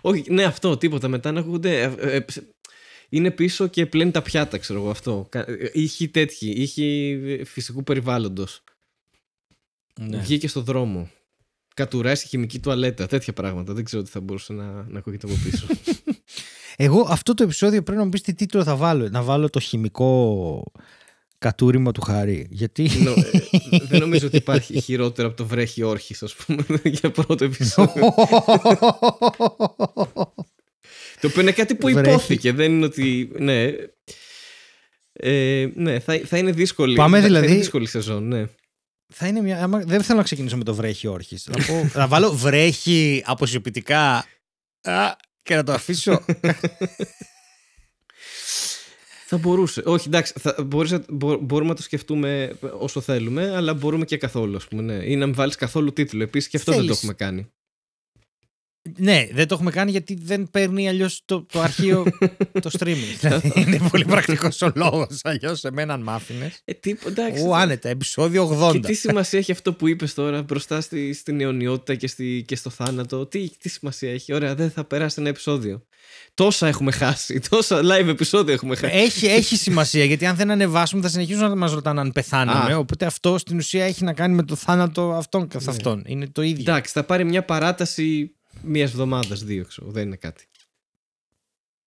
Όχι, ναι, αυτό, τίποτα. Μετά να ακούγονται. Ε, ε, ε, είναι πίσω και πλένει τα πιάτα, ξέρω εγώ αυτό. Είχε τέτοιοι, είχε φυσικού περιβάλλοντος. Ναι. Βγήκε στο δρόμο. Κατουράει στη χημική τουαλέτα, τέτοια πράγματα. Δεν ξέρω τι θα μπορούσε να, να ακούγεται από πίσω. <laughs> Εγώ αυτό το επεισόδιο πρέπει να μου πεις τι τίτλο θα βάλω. Να βάλω το χημικό κατούριμα του Χάρη. Γιατί. Ε, δεν νομίζω ότι υπάρχει χειρότερο από το βρέχει όρχης, ας πούμε, <laughs> για πρώτο επεισόδιο. το οποίο είναι κάτι που υπόθηκε. Δεν είναι ότι. Ναι. Ε, ναι, θα, θα είναι δύσκολη. Πάμε δηλαδή. Θα είναι δύσκολη σεζόν, ναι. Θα είναι μια... Δεν θέλω να ξεκινήσω με το βρέχει όρχης. Θα, βάλω βρέχει αποσιοποιητικά και να το αφήσω. Θα μπορούσε. Όχι, εντάξει, θα, μπορούμε να το σκεφτούμε όσο θέλουμε, αλλά μπορούμε και καθόλου, ας πούμε. Ναι. Ή να μην βάλεις καθόλου τίτλο. Επίσης και αυτό δεν το έχουμε κάνει. Ναι, δεν το έχουμε κάνει γιατί δεν παίρνει αλλιώς το, το αρχείο το streaming. <laughs> δηλαδή είναι πολύ πρακτικός ο λόγος. Αλλιώς σε μένα μάθηνε. Ε, Ου, άνετα, επεισόδιο 80. Και τι σημασία έχει αυτό που είπες τώρα μπροστά στη, στην αιωνιότητα και, στη, και στο θάνατο. Τι, τι σημασία έχει. Ωραία, δεν θα περάσει ένα επεισόδιο. Τόσα έχουμε χάσει. Τόσα live επεισόδια έχουμε χάσει. Έχει, έχει σημασία γιατί αν δεν ανεβάσουμε θα συνεχίσουν να μας ρωτάνε αν πεθάνουμε. Α. Οπότε αυτό στην ουσία έχει να κάνει με το θάνατο αυτών καθ' ναι. αυτών. Είναι το ίδιο. Εντάξει, θα πάρει μια παράταση μία εβδομάδας, δύο ξέρω, δεν είναι κάτι.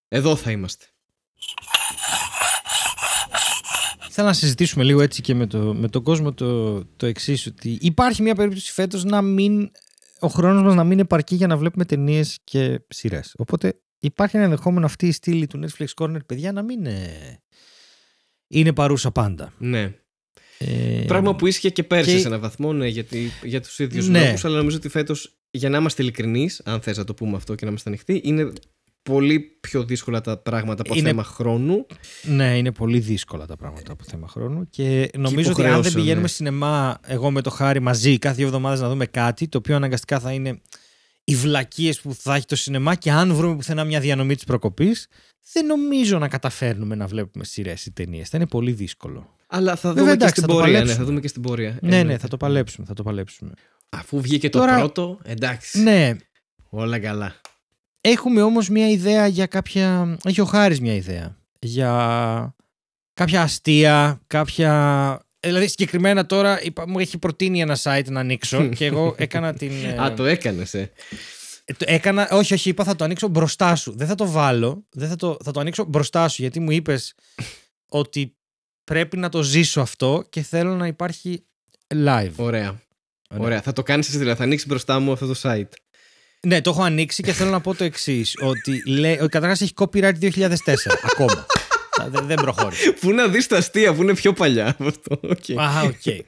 Εδώ θα είμαστε. Θέλω να συζητήσουμε λίγο έτσι και με, το, με τον κόσμο το, το εξής. Ότι υπάρχει μια περίπτωση φέτος να μην. ο χρόνος μας να μην επαρκεί για να βλέπουμε ταινίες και σειρές. Οπότε υπάρχει ένα ενδεχόμενο αυτή η στήλη του Netflix Corner, παιδιά, να μην είναι, είναι παρούσα πάντα. Ναι. Ε... Πράγμα που ίσχυε και πέρσι σε έναν βαθμό, ναι, για, για τους ίδιους ναι. λόγους, αλλά νομίζω ότι φέτος για να είμαστε ειλικρινείς, αν θες να το πούμε αυτό και να είμαστε ανοιχτοί, είναι πολύ πιο δύσκολα τα πράγματα από είναι... θέμα χρόνου. Ναι, είναι πολύ δύσκολα τα πράγματα από θέμα χρόνου. Και νομίζω ότι αν δεν πηγαίνουμε ναι. σινεμά, εγώ με το χάρη μαζί, κάθε δύο εβδομάδες να δούμε κάτι, το οποίο αναγκαστικά θα είναι οι βλακίες που θα έχει το σινεμά και αν βρούμε πουθενά μια διανομή της προκοπής, δεν νομίζω να καταφέρνουμε να βλέπουμε σειρές ή ταινίες. Θα είναι πολύ δύσκολο. Αλλά θα δούμε και στην πορεία. Ναι, θα δούμε και στην πορεία. Ναι, ναι, θα το παλέψουμε. Θα το παλέψουμε. Αφού βγήκε το πρώτο, εντάξει. Ναι. Όλα καλά. Έχουμε όμως μια ιδέα για κάποια... Έχει ο Χάρης μια ιδέα. Για κάποια αστεία, κάποια... Δηλαδή συγκεκριμένα τώρα μου έχει προτείνει ένα site να ανοίξω <laughs> και εγώ έκανα την... Ε, Α, το έκανες, ε. ε έκανα, όχι, όχι, είπα θα το ανοίξω μπροστά σου. Δεν θα το βάλω, δεν θα, το, θα το ανοίξω μπροστά σου γιατί μου είπες ότι πρέπει να το ζήσω αυτό και θέλω να υπάρχει live. Ωραία. Ωραία, θα το κάνεις εσύ δηλαδή. Θα ανοίξεις μπροστά μου αυτό το site. Ναι, το έχω ανοίξει και θέλω να πω το εξής. Ότι, λέει, ότι έχει copyright 2004 <laughs> ακόμα. Δεν, προχώρησε. Πού να δεις τα αστεία που είναι πιο παλιά από αυτό. Okay.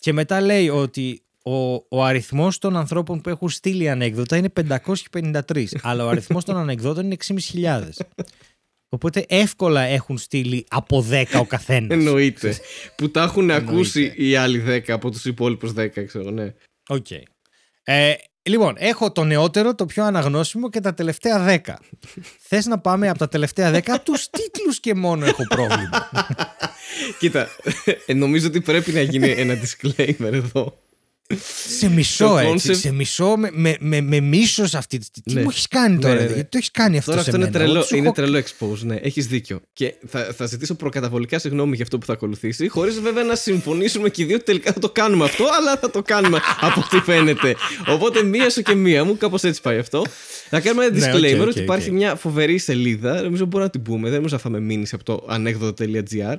Και μετά λέει ότι ο, ο αριθμός των ανθρώπων που έχουν στείλει ανέκδοτα είναι 553, αλλά ο αριθμός των ανεκδότων είναι 6.500. Οπότε εύκολα έχουν στείλει από 10 ο καθένας. Εννοείται. που τα έχουν ακούσει οι άλλοι 10 από τους υπόλοιπους 10, ξέρω, ναι. Οκ. Okay. Ε, λοιπόν, έχω το νεότερο, το πιο αναγνώσιμο και τα τελευταία 10. <laughs> Θες να πάμε από τα τελευταία 10, τους τίτλους και μόνο έχω πρόβλημα. <laughs> Κοίτα, ε, νομίζω ότι πρέπει να γίνει ένα disclaimer εδώ σε μισό έτσι. Σε μισό με, με, με, με μίσος αυτή τη. Τι ναι. μου έχεις κάνει τώρα, ναι, ναι, ναι. Γιατί το έχεις κάνει αυτό. Τώρα σε αυτό μένα. είναι τρελό, είναι τρελό expose. Ναι, έχεις δίκιο. Και θα, θα ζητήσω προκαταβολικά συγγνώμη για αυτό που θα ακολουθήσει, χωρίς βέβαια να συμφωνήσουμε και οι δύο τελικά θα το κάνουμε αυτό, αλλά θα το κάνουμε <laughs> από ό,τι φαίνεται. Οπότε μία σου και μία μου, κάπως έτσι πάει αυτό. Να κάνουμε ένα disclaimer ναι, ότι υπάρχει μια φοβερή σελίδα, νομίζω μπορούμε να την πούμε, δεν νομίζω να φάμε μήνυση από το ανέκδοτο.gr,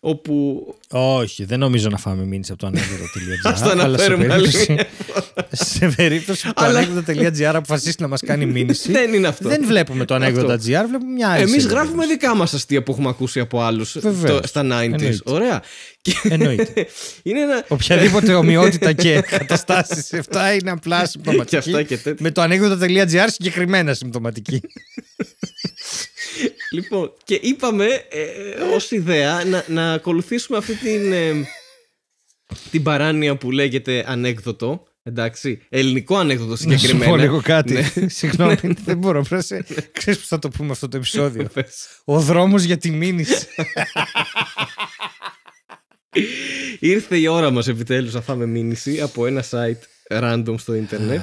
όπου... Όχι, δεν νομίζω να φάμε μήνυση από το ανέκδοτο.gr. Ας το αναφέρουμε αλλά σε περίπτωση, <laughs> σε περίπτωση που το ανέκδοτο.gr αποφασίσει να μας κάνει μήνυση. <laughs> δεν είναι αυτό. Δεν βλέπουμε το ανέκδοτο.gr, βλέπουμε μια άλλη. Εμείς γράφουμε δικά μας αστεία που έχουμε ακούσει από άλλους στα 90s. Εννοείται. Ωραία. Εννοείται. <laughs> είναι ένα... Οποιαδήποτε ομοιότητα και καταστάσεις αυτά είναι απλά συμπτωματική. Με το ανέκδοτο.gr συγκεκριμένα συμπτωματική λοιπόν, και είπαμε ε, ε, ως ιδέα να, να ακολουθήσουμε αυτή την, ε, την παράνοια που λέγεται ανέκδοτο. Εντάξει, ελληνικό ανέκδοτο συγκεκριμένα. Να σου πω λίγο κάτι. Ναι. <laughs> Συγγνώμη, δεν μπορώ. Πρέσαι. Ξέρεις που θα το πούμε αυτό το επεισόδιο. <laughs> Ο δρόμος για τη μήνυση. Ήρθε η ώρα μας επιτέλους να φάμε μήνυση από ένα site random στο ίντερνετ.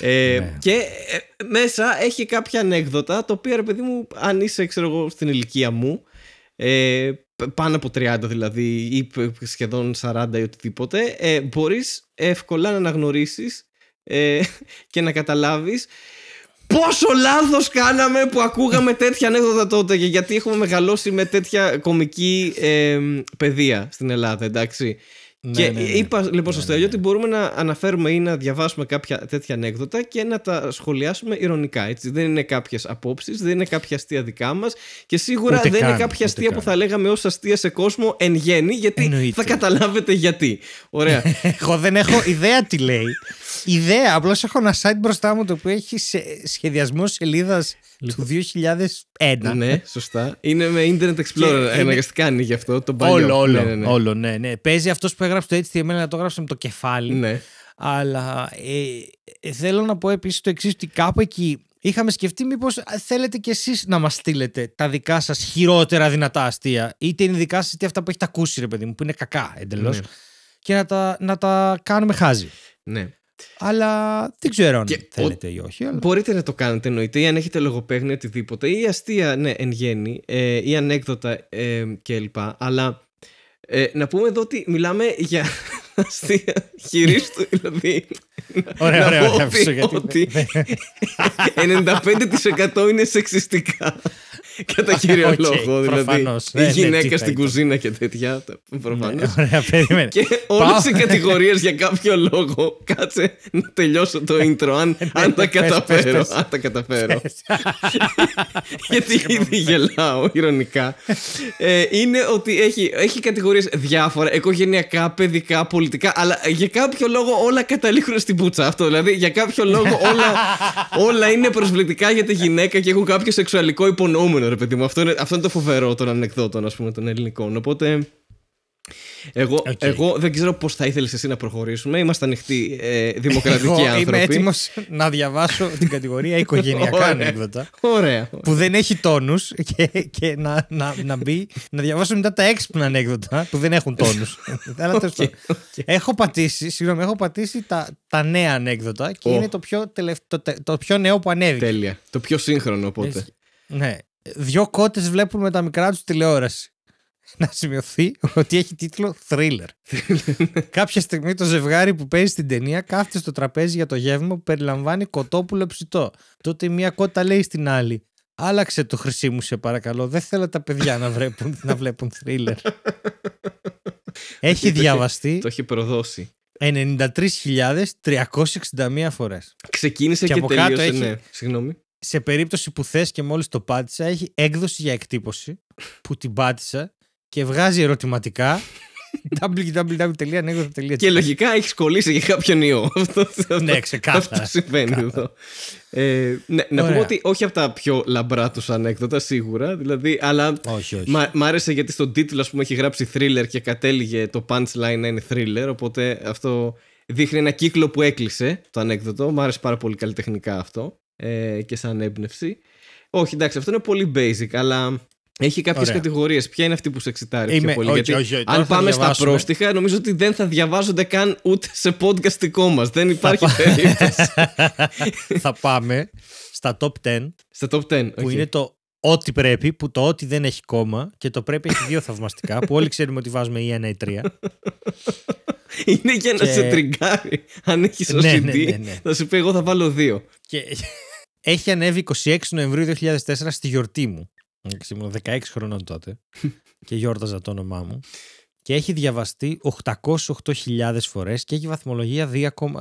Ε, ναι. Και ε, μέσα έχει κάποια ανέκδοτα τα οποία ρε παιδί μου, αν είσαι ξέρω εγώ, στην ηλικία μου, ε, πάνω από 30 δηλαδή, ή σχεδόν 40 ή οτιδήποτε, ε, μπορείς εύκολα να αναγνωρίσεις ε, <laughs> και να καταλάβεις Πόσο λάθος κάναμε που ακούγαμε τέτοια ανέκδοτα τότε γιατί έχουμε μεγαλώσει με τέτοια κομική ε, παιδεία στην Ελλάδα, εντάξει. Ναι, και ναι, ναι, είπα λοιπόν ναι, στο ναι, Στέλιο ναι. ότι μπορούμε να αναφέρουμε ή να διαβάσουμε κάποια τέτοια ανέκδοτα και να τα σχολιάσουμε ηρωνικά. Έτσι. Δεν είναι κάποιες απόψεις, δεν είναι κάποια αστεία δικά μας και σίγουρα ούτε δεν καν, είναι κάποια αστεία καν. που θα λέγαμε ως αστεία σε κόσμο εν γέννη, γιατί Εννοείται. θα καταλάβετε γιατί. Ωραία. <laughs> Εγώ δεν έχω ιδέα τι λέει. Ιδέα. Απλώς έχω ένα site μπροστά μου το οποίο έχει σχεδιασμό σελίδας του 2001. Λοιπόν. Ναι, ναι, σωστά. Είναι με Internet Explorer. Αναγκαστικά είναι γι' αυτό. Το παλιό. Όλο, όλο. Ναι, ναι, ναι. όλο ναι, ναι. Παίζει αυτός που έγραψε το HTML να το έγραψε με το κεφάλι. Ναι. Αλλά ε, ε, θέλω να πω επίσης το εξής, ότι κάπου εκεί είχαμε σκεφτεί μήπως θέλετε κι εσείς να μας στείλετε τα δικά σας χειρότερα δυνατά αστεία είτε είναι δικά σας είτε αυτά που έχετε ακούσει ρε παιδί μου που είναι κακά εντελώς. και να τα, να τα κάνουμε χάζι. Ναι. Αλλά δεν ξέρω αν και θέλετε ή όχι. Μπορείτε να το κάνετε εννοείται, ή αν έχετε λογοπαίγνια οτιδήποτε, ή αστεία, ναι, εν γέννη, ε, ή ανέκδοτα ε, κλπ. Αλλά ε, να πούμε εδώ ότι μιλάμε για αστεία χειρίστου. Δηλαδή. Ωραία, ωραία, ωραία. Ότι 95% είναι σεξιστικά. Κατά κύριο λόγο. Δηλαδή. Η γυναίκα στην κουζίνα και τέτοια. Προφανώς. Ναι, ωραία, περίμενε. Και όλες οι κατηγορίες για κάποιο λόγο. Κάτσε να τελειώσω το intro. Αν ναι, ναι, τα καταφέρω. Αν τα καταφέρω. Γιατί ήδη γελάω, ηρωνικά. Ε, είναι ότι έχει κατηγορίες διάφορα. Οικογενειακά, παιδικά, πολιτικά αλλά για κάποιο λόγο όλα καταλήγουν στην πουτσα αυτό. Δηλαδή, για κάποιο λόγο όλα, <laughs> όλα είναι προσβλητικά για τη γυναίκα και έχουν κάποιο σεξουαλικό υπονοούμενο, ρε παιδί μου. Αυτό είναι, αυτό είναι το φοβερό των ανεκδότων, ας πούμε, των ελληνικών. Οπότε. Εγώ, εγώ δεν ξέρω πώς θα ήθελες εσύ να προχωρήσουμε. Είμαστε ανοιχτοί ε, δημοκρατικοί εγώ άνθρωποι. Είμαι έτοιμος να διαβάσω την κατηγορία οικογενειακά ανέκδοτα. Ωραία. Που δεν έχει τόνους και, και να, να, να μπει. να διαβάσω μετά τα έξυπνα ανέκδοτα που δεν έχουν τόνους. okay, okay. Έχω πατήσει, συγγνώμη, έχω πατήσει τα, τα νέα ανέκδοτα και είναι το πιο, το, το πιο νέο που ανέβηκε. Τέλεια. Το πιο σύγχρονο οπότε. Ναι. Δύο κότες βλέπουν με τα μικρά τους τηλεόραση. <laughs> να σημειωθεί ότι έχει τίτλο Thriller. Κάποια στιγμή το ζευγάρι που παίζει στην ταινία κάθεται στο τραπέζι για το γεύμα που περιλαμβάνει κοτόπουλο ψητό. Τότε μία κότα λέει στην άλλη Άλλαξε το χρυσί μου σε παρακαλώ. Δεν θέλω τα παιδιά να, να βλέπουν thriller. <laughs> έχει διαβαστεί. Το έχει προδώσει. 93.361 φορές. Ξεκίνησε και, και από τελείωσε, ναι. Σε περίπτωση που θες και μόλις το πάτησα, έχει έκδοση για εκτύπωση που την πάτησα και βγάζει ερωτηματικά <laughs> www.negro.gr Και λογικά έχεις κολλήσει για κάποιον ιό. <laughs> ναι, ξεκάθαρα. Αυτό συμβαίνει εδώ. Ε, ναι, να πούμε ότι όχι από τα πιο λαμπρά τους ανέκδοτα, σίγουρα. Δηλαδή, αλλά όχι, όχι. Μ, άρεσε γιατί στον τίτλο έχει γράψει thriller και κατέληγε το punchline να είναι thriller. Οπότε αυτό δείχνει ένα κύκλο που έκλεισε το ανέκδοτο. Μ' άρεσε πάρα πολύ καλλιτεχνικά αυτό ε, και σαν έμπνευση. Όχι, εντάξει, αυτό είναι πολύ basic, αλλά έχει κάποιες κατηγορίες. Ποια είναι αυτή που σε εξητάρει Είμαι... πιο πολύ. Όχι, όχι, όχι, αν πάμε στα πρόστιχα, νομίζω ότι δεν θα διαβάζονται καν ούτε σε podcast δικό μας. Δεν υπάρχει περίπτωση. <laughs> θα πάμε στα top 10. Στα top 10. Που είναι το ό,τι πρέπει, που το ό,τι δεν έχει κόμμα και το πρέπει έχει δύο θαυμαστικά, που όλοι ξέρουμε ότι βάζουμε ή ένα ή τρία. <laughs> Είναι για να και... σε τριγκάρει. Αν έχεις ναι, ναι, ναι, ναι, θα σου πει: Εγώ θα βάλω δύο. Και... <laughs> Έχει ανέβει 26 Νοεμβρίου 2004 στη γιορτή μου. Ήμουν 16 χρονών τότε και γιόρταζα το όνομά μου. Και έχει διαβαστεί 808.000 φορές και έχει βαθμολογία 2,28.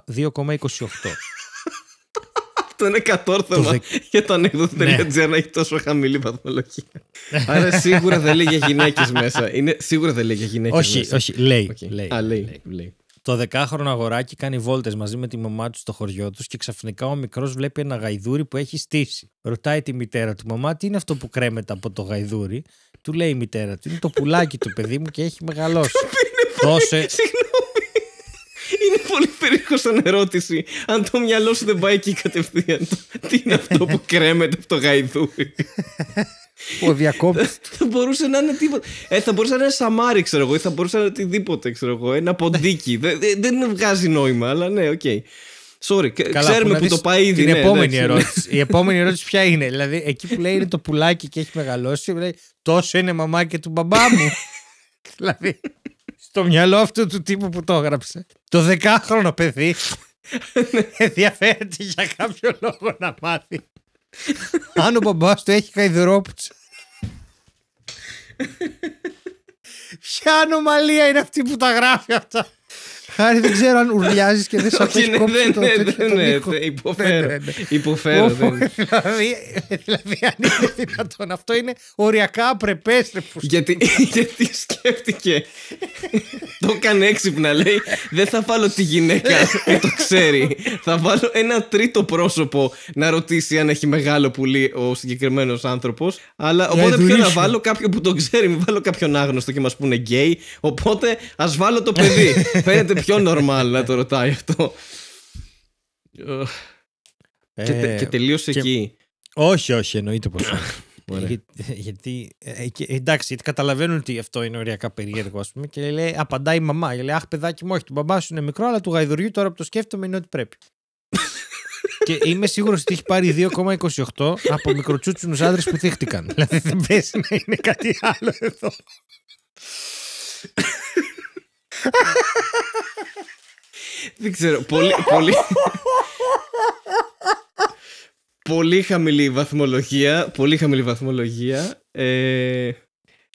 Αυτό είναι κατόρθωμα για το ανεκδοτήριο ναι. να έχει τόσο χαμηλή βαθμολογία. Ναι. Άρα σίγουρα δεν λέει για γυναίκες μέσα. Είναι, σίγουρα δεν λέει για γυναίκες όχι, μέσα. Όχι, όχι, λέει. λέει, λέει, λέει. λέει. Το δεκάχρονο αγοράκι κάνει βόλτες μαζί με τη μαμά του στο χωριό τους και ξαφνικά ο μικρός βλέπει ένα γαϊδούρι που έχει στήσει. Ρωτάει τη μητέρα του, Μαμά, τι είναι αυτό που κρέμεται από το γαϊδούρι. Του λέει η μητέρα του, Είναι το πουλάκι του παιδί μου και έχει μεγαλώσει. <laughs> Δώσε. Ε, είναι πολύ περίεργος σαν ερώτηση. Αν το μυαλό σου δεν πάει εκεί κατευθείαν, τι είναι αυτό που κρέμεται από το γαϊδούρι. <laughs> Ο διακόπτης. <laughs> θα μπορούσε να είναι τίποτα. Ε, θα μπορούσε να είναι σαμάρι, ξέρω εγώ, ή θα μπορούσε να είναι οτιδήποτε, ξέρω εγώ. Ένα ποντίκι. Ναι. δεν, δεν βγάζει νόημα, αλλά ναι, οκ. Okay. Sorry, Καλά, ξέρουμε που, που το πάει ήδη. Την ναι, επόμενη ερώτηση. <laughs> η επόμενη ερώτηση ποια είναι. Δηλαδή, εκεί που λέει είναι το πουλάκι και έχει μεγαλώσει, λέει Τόσο είναι μαμά και του μπαμπά μου. <laughs> δηλαδή, στο μυαλό αυτού του τύπου που το έγραψε. Το δεκάχρονο παιδί ναι. ενδιαφέρεται για κάποιο λόγο να μάθει αν ο μπαμπά του έχει χαϊδρόπιτσα. <laughs> Ποια ανομαλία είναι αυτή που τα γράφει αυτά. Χάρη, δεν ξέρω αν ουρλιάζεις και δεν σε αφήνει. Ναι ναι ναι, ναι, ναι, ναι, υποφέρω. Υποφέρω. Δηλαδή, δηλαδή, αν είναι δυνατόν, αυτό είναι οριακά απρεπέστρεφος. <laughs> Γιατί σκέφτηκε. Το έκανε έξυπνα, λέει. Δεν θα βάλω τη γυναίκα που το ξέρει. Θα βάλω ένα τρίτο πρόσωπο να ρωτήσει αν έχει μεγάλο πουλί ο συγκεκριμένος άνθρωπος. Αλλά οπότε ποιο να βάλω, κάποιον που το ξέρει, μην βάλω κάποιον άγνωστο και μας πούνε γκέι. Οπότε ας βάλω το παιδί. <laughs> Φαίνεται πιο normal να το ρωτάει αυτό. Ε, και, τε, τελείωσε εκεί. Όχι, όχι, εννοείται πως. <coughs> γιατί, ε, εντάξει, καταλαβαίνουν ότι αυτό είναι ωριακά περίεργο, ας πούμε. Και λέει, απαντάει η μαμά. Και λέει, Αχ, παιδάκι μου, όχι, του μπαμπά σου είναι μικρό, αλλά του γαϊδουριού τώρα που το σκέφτομαι είναι ότι πρέπει. <laughs> και είμαι σίγουρος ότι έχει πάρει 2,28 από μικροτσούτσουνους άντρες που θύχτηκαν. <laughs> δηλαδή δεν πέσει να είναι κάτι άλλο εδώ. <laughs> Δεν ξέρω. Πολύ. πολύ... πολύ χαμηλή βαθμολογία. Πολύ χαμηλή βαθμολογία. Ε,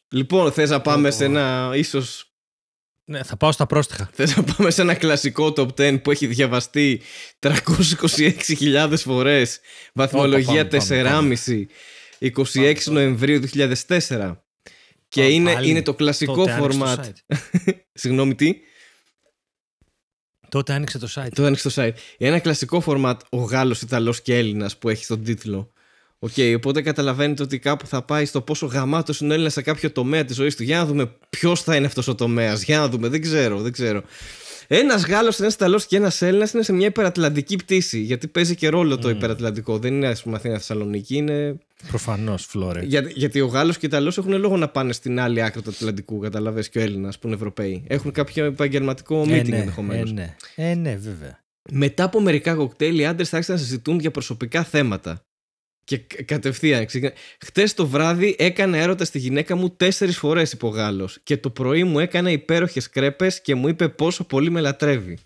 λοιπόν, θες να πάμε σε ένα ίσως. Ναι, θα πάω στα πρόστιχα. Θες να πάμε σε ένα κλασικό top 10 που έχει διαβαστεί 326.000 φορές. Βαθμολογία 4,5. 26 Νοεμβρίου 2004. Και είναι, είναι το κλασικό format. <laughs> Συγγνώμη, τι. Τότε άνοιξε το site. Τότε άνοιξε το site. Ένα κλασικό format ο Γάλλος, Ιταλός και Έλληνας που έχει τον τίτλο. Οκ, okay, οπότε καταλαβαίνετε ότι κάπου θα πάει στο πόσο γαμάτος είναι ο Έλληνας σε κάποιο τομέα της ζωής του. Για να δούμε ποιος θα είναι αυτός ο τομέας. Για να δούμε, δεν ξέρω, δεν ξέρω. Ένας Γάλλος, ένας Ιταλός και ένας Έλληνας είναι σε μια υπερατλαντική πτήση. Γιατί παίζει και ρόλο το mm. υπερατλαντικό. Δεν είναι, ας πούμε, Αθήνα Θεσσαλονίκη. Είναι... Προφανώς, Φλόρε. Για, γιατί ο Γάλλος και ο Ιταλός έχουν λόγο να πάνε στην άλλη άκρη του Ατλαντικού, καταλαβαίνει και ο Έλληνας που είναι Ευρωπαίοι. Έχουν κάποιο επαγγελματικό ε, meeting ναι, ε, ναι, ενδεχομένω. Ε, ναι. ναι, βέβαια. Μετά από μερικά κοκτέιλ, οι άντρες θα άρχισαν να συζητούν για προσωπικά θέματα. Και κατευθείαν ξεκινά. Χτες το βράδυ έκανα έρωτα στη γυναίκα μου τέσσερις φορές, είπε ο Γάλλος. Και το πρωί μου έκανε υπέροχες κρέπες και μου είπε πόσο πολύ με λατρεύει.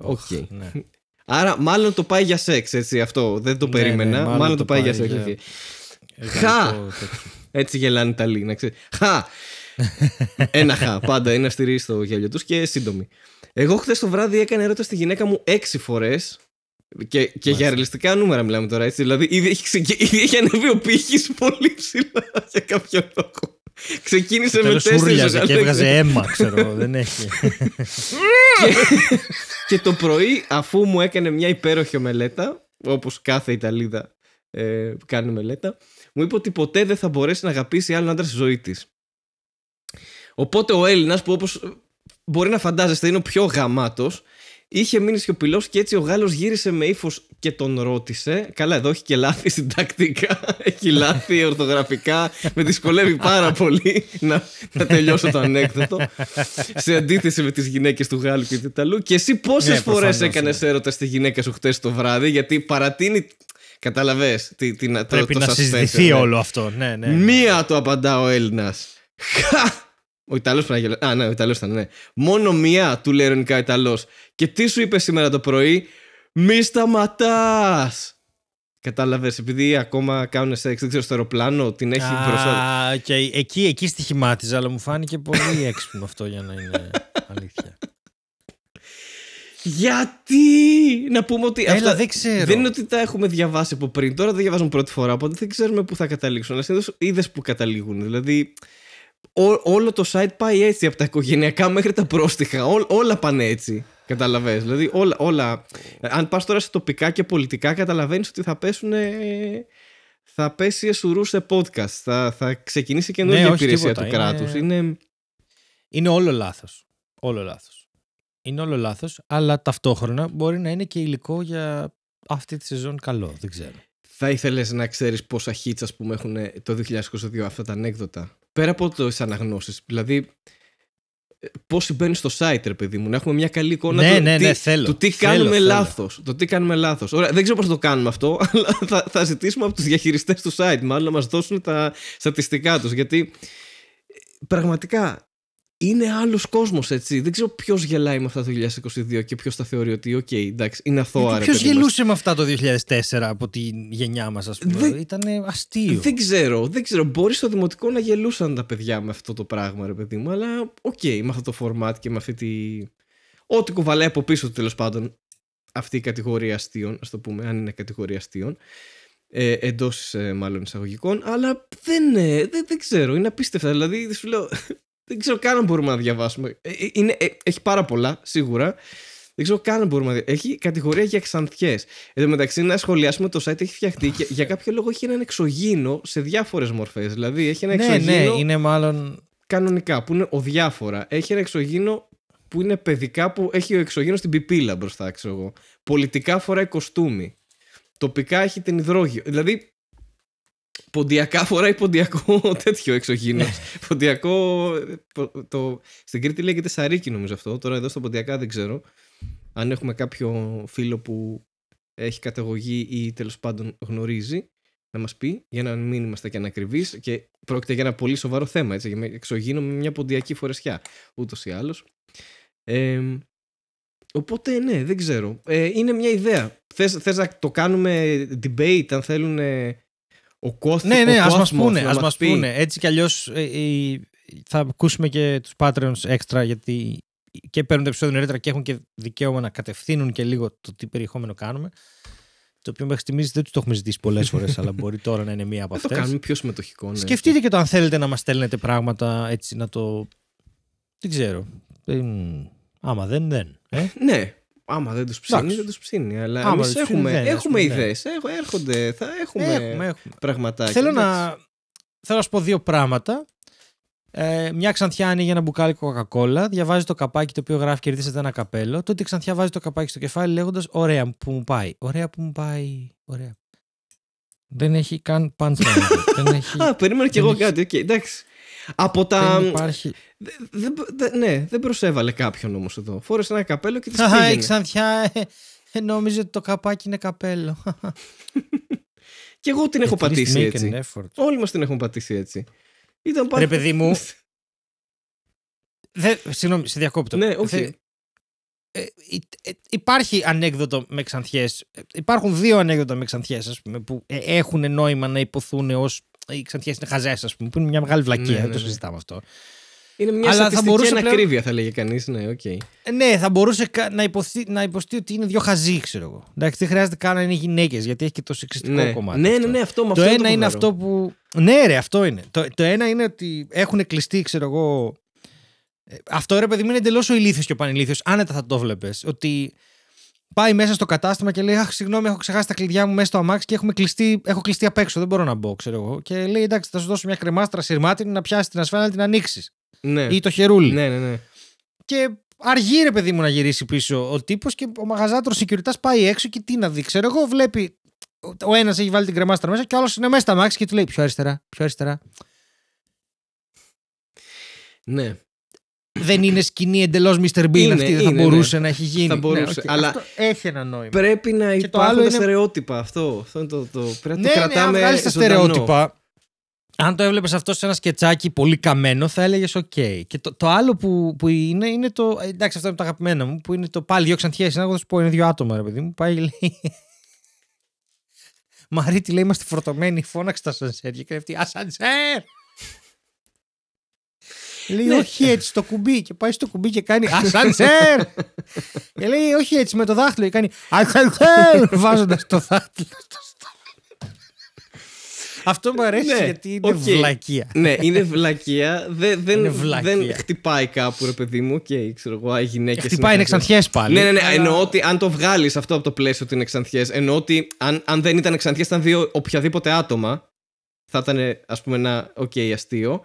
Οκ. okay. Ναι. <laughs> Άρα, μάλλον το πάει για σεξ, έτσι αυτό. Δεν το ναι, περίμενα. Ναι, μάλλον, το πάει, για σεξ. Χα! <laughs> Έτσι γελάνε τα λίγα. Χα! <laughs> Ένα χα. Πάντα είναι αυστηρή στο γέλιο τους και σύντομη. Εγώ χθε το βράδυ έκανα έρωτα στη γυναίκα μου έξι φορές και, και για ρεαλιστικά νούμερα μιλάμε τώρα, έτσι. Δηλαδή, ήδη έχει, ξεκι... ήδη έχει ανέβει ο πύχης πολύ ψηλά <laughs> για κάποιο λόγο. Ξεκίνησε με τέσσερι. και έβγαζε αίμα, ξέρω <laughs> δεν έχει. και, και το πρωί, αφού μου έκανε μια υπέροχη μελέτα, όπως κάθε Ιταλίδα ε, κάνει μελέτα, μου είπε ότι ποτέ δεν θα μπορέσει να αγαπήσει άλλον άντρα στη ζωή της. Οπότε ο Έλληνας, που όπως μπορεί να φαντάζεστε είναι ο πιο γαμάτος, Είχε μείνει σιωπηλός και έτσι ο Γάλλος γύρισε με ύφος και τον ρώτησε. Καλά, εδώ έχει και λάθη συντακτικά. <laughs> Έχει λάθη ορθογραφικά. με δυσκολεύει πάρα πολύ <laughs> να, τελειώσω το ανέκδοτο. σε αντίθεση με τις γυναίκες του Γάλλου και του Ιταλού. Και εσύ πόσες ναι, φορές φορέ έκανες ναι. έρωτα στη γυναίκα σου χτες το βράδυ, γιατί παρατείνει Καταλαβέ. Πρέπει το, το να συζητηθεί ναι. όλο αυτό. Ναι, ναι, Μία το απαντά ο Έλληνας. Χα! Ο Ιταλός πρέπει να Α, ναι, ο Ιταλός ήταν, ναι. Μόνο μία του λέει ειρωνικά Ιταλός. Και τι σου είπε σήμερα το πρωί, Μη σταματάς! Κατάλαβες, επειδή ακόμα κάνουν σεξ, δεν ξέρω, στο αεροπλάνο την έχει μπροστά. Και εκεί, εκεί στοιχημάτιζα, αλλά μου φάνηκε πολύ <laughs> έξυπνο αυτό για να είναι αλήθεια. Γιατί! Να πούμε ότι. Έλα, αυτά δεν ξέρω. Δεν είναι ότι τα έχουμε διαβάσει από πριν. Τώρα δεν διαβάζουμε πρώτη φορά, οπότε δεν ξέρουμε πού θα καταλήξουν. Αλλά συνήθως είδες πού καταλήγουν. Δηλαδή, όλο το site πάει έτσι από τα οικογενειακά μέχρι τα πρόστιχα. όλα πάνε έτσι. Καταλαβέ. Δηλαδή, όλα, όλα. Αν πας τώρα σε τοπικά και πολιτικά, καταλαβαίνεις ότι θα πέσουν. θα πέσει εσουρού σε podcast. Θα, θα ξεκινήσει καινούργια ναι, υπηρεσία του κράτους. Είναι... είναι... όλο λάθος. Όλο λάθος. Είναι όλο λάθος, αλλά ταυτόχρονα μπορεί να είναι και υλικό για αυτή τη σεζόν καλό. Δεν ξέρω. Θα ήθελες να ξέρεις πόσα hits, ας πούμε, έχουν το 2022 αυτά τα ανέκδοτα πέρα από τις αναγνώσεις. Δηλαδή, ε, πώς μπαίνει στο site, ρε παιδί μου, να έχουμε μια καλή εικόνα ναι, του, ναι, τι, ναι, κάνουμε λάθος. Το τι κάνουμε λάθος. Δεν ξέρω πώς θα το κάνουμε αυτό, <laughs> αλλά θα, ζητήσουμε από τους διαχειριστές του site, μάλλον να μας δώσουν τα στατιστικά τους. Γιατί ε, πραγματικά είναι άλλος κόσμος, έτσι. Δεν ξέρω ποιος γελάει με αυτά το 2022 και ποιος τα θεωρεί ότι, οκ, εντάξει, είναι αθώα. Ποιο γελούσε με αυτά το 2004 από τη γενιά μας, ας πούμε. Ήταν αστείο. Δεν ξέρω, δεν ξέρω. Μπορεί στο δημοτικό να γελούσαν τα παιδιά με αυτό το πράγμα, ρε παιδί μου, αλλά οκ, okay, με αυτό το format και με αυτή τη. Ό,τι κουβαλάει από πίσω του, τέλος πάντων αυτή η κατηγορία αστείων, ας το πούμε, αν είναι κατηγορία αστείων. Ε, Εντός ε, μάλλον εισαγωγικών, αλλά δεν, ε, δεν, δεν ξέρω, είναι απίστευτα. Δηλαδή, σου λέω, δεν ξέρω καν αν μπορούμε να διαβάσουμε. Ε, ε, είναι, ε, έχει πάρα πολλά, σίγουρα. Δεν ξέρω καν αν μπορούμε να διαβάσουμε. Έχει κατηγορία για ξανθιές. Εν τω μεταξύ, να σχολιάσουμε το site έχει φτιαχτεί και για κάποιο λόγο έχει έναν εξωγήινο σε διάφορες μορφές. Δηλαδή, έχει ένα εξωγήινο. Ναι, ναι, είναι μάλλον. Κανονικά, που είναι ο διάφορα. Έχει ένα εξωγήινο που είναι παιδικά που έχει ο εξωγήινος στην πιπίλα μπροστά, ξέρω εγώ. Πολιτικά φοράει κοστούμι. Τοπικά έχει την υδρόγειο. Δηλαδή, ποντιακά φοράει ποντιακό <laughs> τέτοιο εξωγήινος. Ναι. ποντιακό. Το, στην Κρήτη λέγεται σαρίκι νομίζω αυτό. Τώρα εδώ στο ποντιακά δεν ξέρω. Αν έχουμε κάποιο φίλο που έχει καταγωγή ή τέλος πάντων γνωρίζει, να μας πει για να μην είμαστε και ανακριβείς. Και πρόκειται για ένα πολύ σοβαρό θέμα. Έτσι, για εξωγήινο με μια ποντιακή φορεσιά. Ούτως ή άλλως. Ε, Οπότε ναι, δεν ξέρω. Ε, είναι μια ιδέα. Θες να το κάνουμε debate αν θέλουν ο κόσμο. ναι, ναι, ας πούνε, Έτσι κι αλλιώς ε, ε, θα ακούσουμε και τους Patreons έξτρα γιατί και παίρνουν τα επεισόδια νωρίτερα και έχουν και δικαίωμα να κατευθύνουν και λίγο το τι περιεχόμενο κάνουμε. Το οποίο μέχρι στιγμής δεν τους το έχουμε ζητήσει πολλές <laughs> φορές, αλλά μπορεί τώρα να είναι μία από αυτέ. Το κάνουμε πιο συμμετοχικό. Ναι. Σκεφτείτε και το αν θέλετε να μας στέλνετε πράγματα έτσι να το. Δεν ξέρω. Ε, άμα δεν, δεν. Ε? ναι, Άμα δεν τους ψήνει, δεν τους ψήνει. Αλλά εμείς έχουμε, έχουμε ιδέες. Ναι. Έρχονται. Θα έχουμε, έχουμε, πραγματάκια. Θέλω να, θέλω να σου πω δύο πράγματα. Ε, μια ξανθιά ανοίγει ένα κοκακόλα διαβάζει το καπάκι το οποίο γράφει κερδίσατε ένα καπέλο. Τότε η ξανθιά βάζει το καπάκι στο κεφάλι λέγοντας Ωραία που μου πάει. Ωραία που μου πάει. Ωραία. Δεν έχει καν παντα <laughs> δεν έχει... Α, περίμενα και εγώ κάτι. εντάξει. Από τα. Δεν υπάρχει. Δε, δε, ναι, δεν προσέβαλε κάποιον όμως εδώ. Φόρεσε ένα καπέλο και της πήγαινε. Α, η Ξανθιά ε, ε, νόμιζε ότι το καπάκι είναι καπέλο. <laughs> και εγώ την έχω πατήσει έτσι. Όλοι μας την έχουμε πατήσει έτσι. Ήταν πάρα... Ρε παιδί μου. <laughs> Δε, συγγνώμη, σε διακόπτω. Ναι, όχι. Ε, ε, ε, υπάρχει ανέκδοτο με ξανθιές υπάρχουν δύο ανέκδοτα με ξανθιές πούμε, που έχουν νόημα να υποθούν ως οι ξανθιές είναι χαζές ας πούμε που είναι μια μεγάλη βλακία ναι, δεν ναι, το ναι. συζητάμε αυτό είναι μια Αλλά θα μπορούσε πλέον... ακρίβεια, θα λέγε κανείς. Ναι, okay. ναι, θα μπορούσε να, να υποστεί ότι είναι δύο χαζοί, ξέρω εγώ. δεν χρειάζεται καν να είναι γυναίκες, γιατί έχει και το σεξιστικό κομμάτι. Ναι, ναι, ναι, αυτό με Το αυτό ένα είναι αυτό που. Ναι, ρε, αυτό είναι. Το, το ένα είναι ότι έχουν κλειστεί, ξέρω εγώ, ε, αυτό ρε παιδί μου είναι εντελώς ο ηλίθιος και ο πανηλίθιος. Άνετα θα το βλέπεις. Ότι πάει μέσα στο κατάστημα και λέει: Αχ, συγγνώμη, έχω ξεχάσει τα κλειδιά μου μέσα στο αμάξι και έχουμε κλειστεί, έχω κλειστεί απ' έξω. Δεν μπορώ να μπω, ξέρω εγώ. Και λέει: Εντάξει, θα σου δώσω μια κρεμάστρα σειρμάτινη να πιάσεις την ασφάλεια να την ανοίξεις. Ναι. Ή το χερούλι. Ναι, ναι, ναι. Και αργεί ρε παιδί μου να γυρίσει πίσω ο τύπος και ο μαγαζάτρο security πάει έξω και τι να δει. Ξέρω εγώ, βλέπει. Ο ένας έχει βάλει την κρεμάστρα μέσα και ο άλλος είναι μέσα στα μαξι και του λέει: Πιο αριστερά, πιο αριστερά. Ναι δεν είναι σκηνή εντελώς Mr. Bean αυτή. Δεν θα ναι. μπορούσε ναι. να έχει γίνει. Θα μπορούσε. Ναι, Αλλά αυτό έχει ένα νόημα. Πρέπει να υπάρχουν τα είναι... στερεότυπα. Αυτό, αυτό είναι το, το, πρέπει να το ναι, κρατάμε. Ναι, αν τα στερεότυπα. Αν το έβλεπες αυτό σε ένα σκετσάκι πολύ καμένο, θα έλεγες Okay. Και το, το άλλο που, που είναι, είναι το. Ε, εντάξει, αυτό είναι τα αγαπημένα μου, που είναι το πάλι δύο ξανθιές. Να σου πω, είναι δύο άτομα, ρε παιδί μου. Πάει, λέει. <laughs> Μαρίτη λέει, είμαστε φορτωμένοι. Φώναξε τα σανσέρ. Και κρέφτει, Ασανσέρ! Λέει, ναι. όχι έτσι, το κουμπί. Και πάει στο κουμπί και κάνει ναι. και λέει, όχι έτσι, με το δάχτυλο. Και κάνει Ασανσέρ! Βάζοντας το δάχτυλο στο αυτό μου αρέσει ναι, γιατί είναι okay. βλακεία. Ναι, είναι βλακεία. Δεν, δεν χτυπάει κάπου, ρε παιδί μου. Και okay, ξέρω εγώ, γυναίκες. Χτυπάει εξανθιέ πάλι. Ναι, ναι, ναι. Εννοώ ότι αν το βγάλεις αυτό από το πλαίσιο ότι είναι εξανθιέ, εννοώ ότι αν, αν δεν ήταν εξανθιέ, ήταν δύο οποιαδήποτε άτομα. Θα ήταν, ας πούμε, ένα οκ okay, αστείο.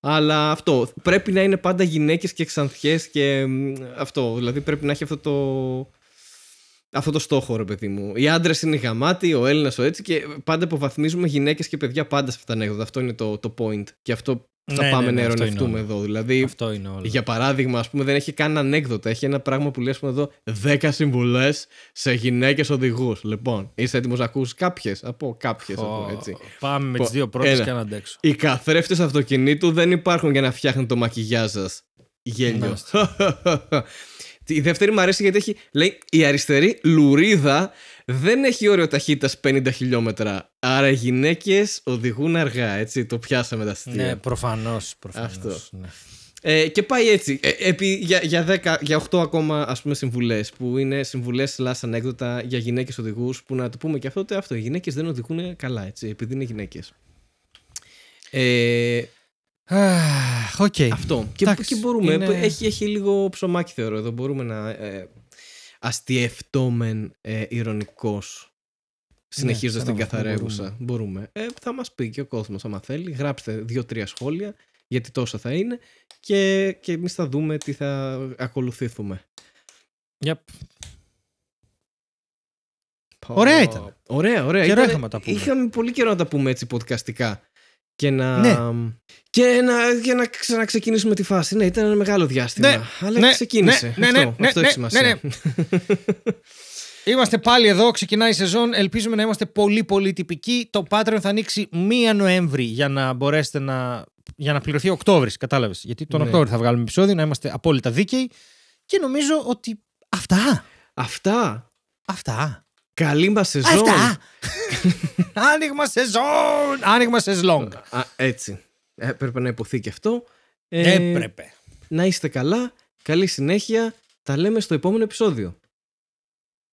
Αλλά αυτό. Πρέπει να είναι πάντα γυναίκες και ξανθιές και αυτό. Δηλαδή πρέπει να έχει αυτό το. Αυτό το στόχο, ρε παιδί μου. Οι άντρες είναι γαμάτοι, ο Έλληνας ο έτσι και πάντα υποβαθμίζουμε γυναίκες και παιδιά πάντα σε αυτά τα ανέκδοτα. Αυτό είναι το, το point. Και αυτό θα ναι, ναι, πάμε ναι, ναι, να εδώ. Δηλαδή, αυτό είναι για παράδειγμα, ας πούμε, δεν έχει καν ανέκδοτα. Έχει ένα πράγμα που λέει εδώ 10 συμβουλές σε γυναίκες οδηγούς. Λοιπόν, είσαι έτοιμος να ακούσεις κάποιες από κάποιες. Oh, πάμε με λοιπόν, τις δύο πρώτες και να αντέξω. Οι καθρέφτες αυτοκινήτου δεν υπάρχουν για να φτιάχνουν το μακιγιά σας. Γέλιο. <laughs> Η δεύτερη μου αρέσει γιατί έχει, λέει, η αριστερή λουρίδα δεν έχει όριο ταχύτητας 50 χιλιόμετρα. Άρα οι γυναίκες οδηγούν αργά, έτσι. Το πιάσαμε τα στιγμή. Ναι, προφανώς. Αυτό. Ναι. Ε, και πάει έτσι. Ε, επί, για, για, 10, για 8 ακόμα ας πούμε συμβουλές, που είναι συμβουλές slash ανέκδοτα για γυναίκες οδηγούς, που να το πούμε και αυτό, ότι αυτό. Οι γυναίκες δεν οδηγούν καλά, έτσι, επειδή είναι γυναίκες. Ε, Okay. Αυτό. Και, και μπορούμε. Έχει, έχει λίγο ψωμάκι θεωρώ εδώ. Μπορούμε να ε, ε αστιευτόμεν ε, συνεχίζοντας ναι, την καθαρέγουσα. Μπορούμε. μπορούμε. Ε, θα μας πει και ο κόσμος, αμα άμα θέλει. Γράψτε δύο-τρία σχόλια γιατί τόσα θα είναι και, και εμείς θα δούμε τι θα ακολουθήσουμε. Yep. Ωραία ήταν. Ωραία, ωραία. Καιρό είχαμε, τα πούμε. είχαμε πολύ καιρό να τα πούμε έτσι podcastικά και να, ναι. και να, και να ξαναξεκινήσουμε τη φάση. Ναι, ήταν ένα μεγάλο διάστημα. Ναι, αλλά ναι, ξεκίνησε. Ναι, ναι, αυτό, ναι, ναι έχει ναι, σημασία. Είμαστε πάλι εδώ, ξεκινάει η σεζόν. Ελπίζουμε να είμαστε πολύ πολύ τυπικοί. Το Patreon θα ανοίξει 1 Νοέμβρη για να μπορέσετε να, για να πληρωθεί Οκτώβρης. Κατάλαβες. Γιατί τον Οκτώβρη θα βγάλουμε επεισόδιο, να είμαστε απόλυτα δίκαιοι. Και νομίζω ότι αυτά. Αυτά. Αυτά. Καλή μας σεζόν. <laughs> Άνοιγμα ζών Άνοιγμα ζλόγκα Έτσι. Έπρεπε να υποθεί και αυτό. Ε, Έπρεπε. Να είστε καλά. Καλή συνέχεια. Τα λέμε στο επόμενο επεισόδιο.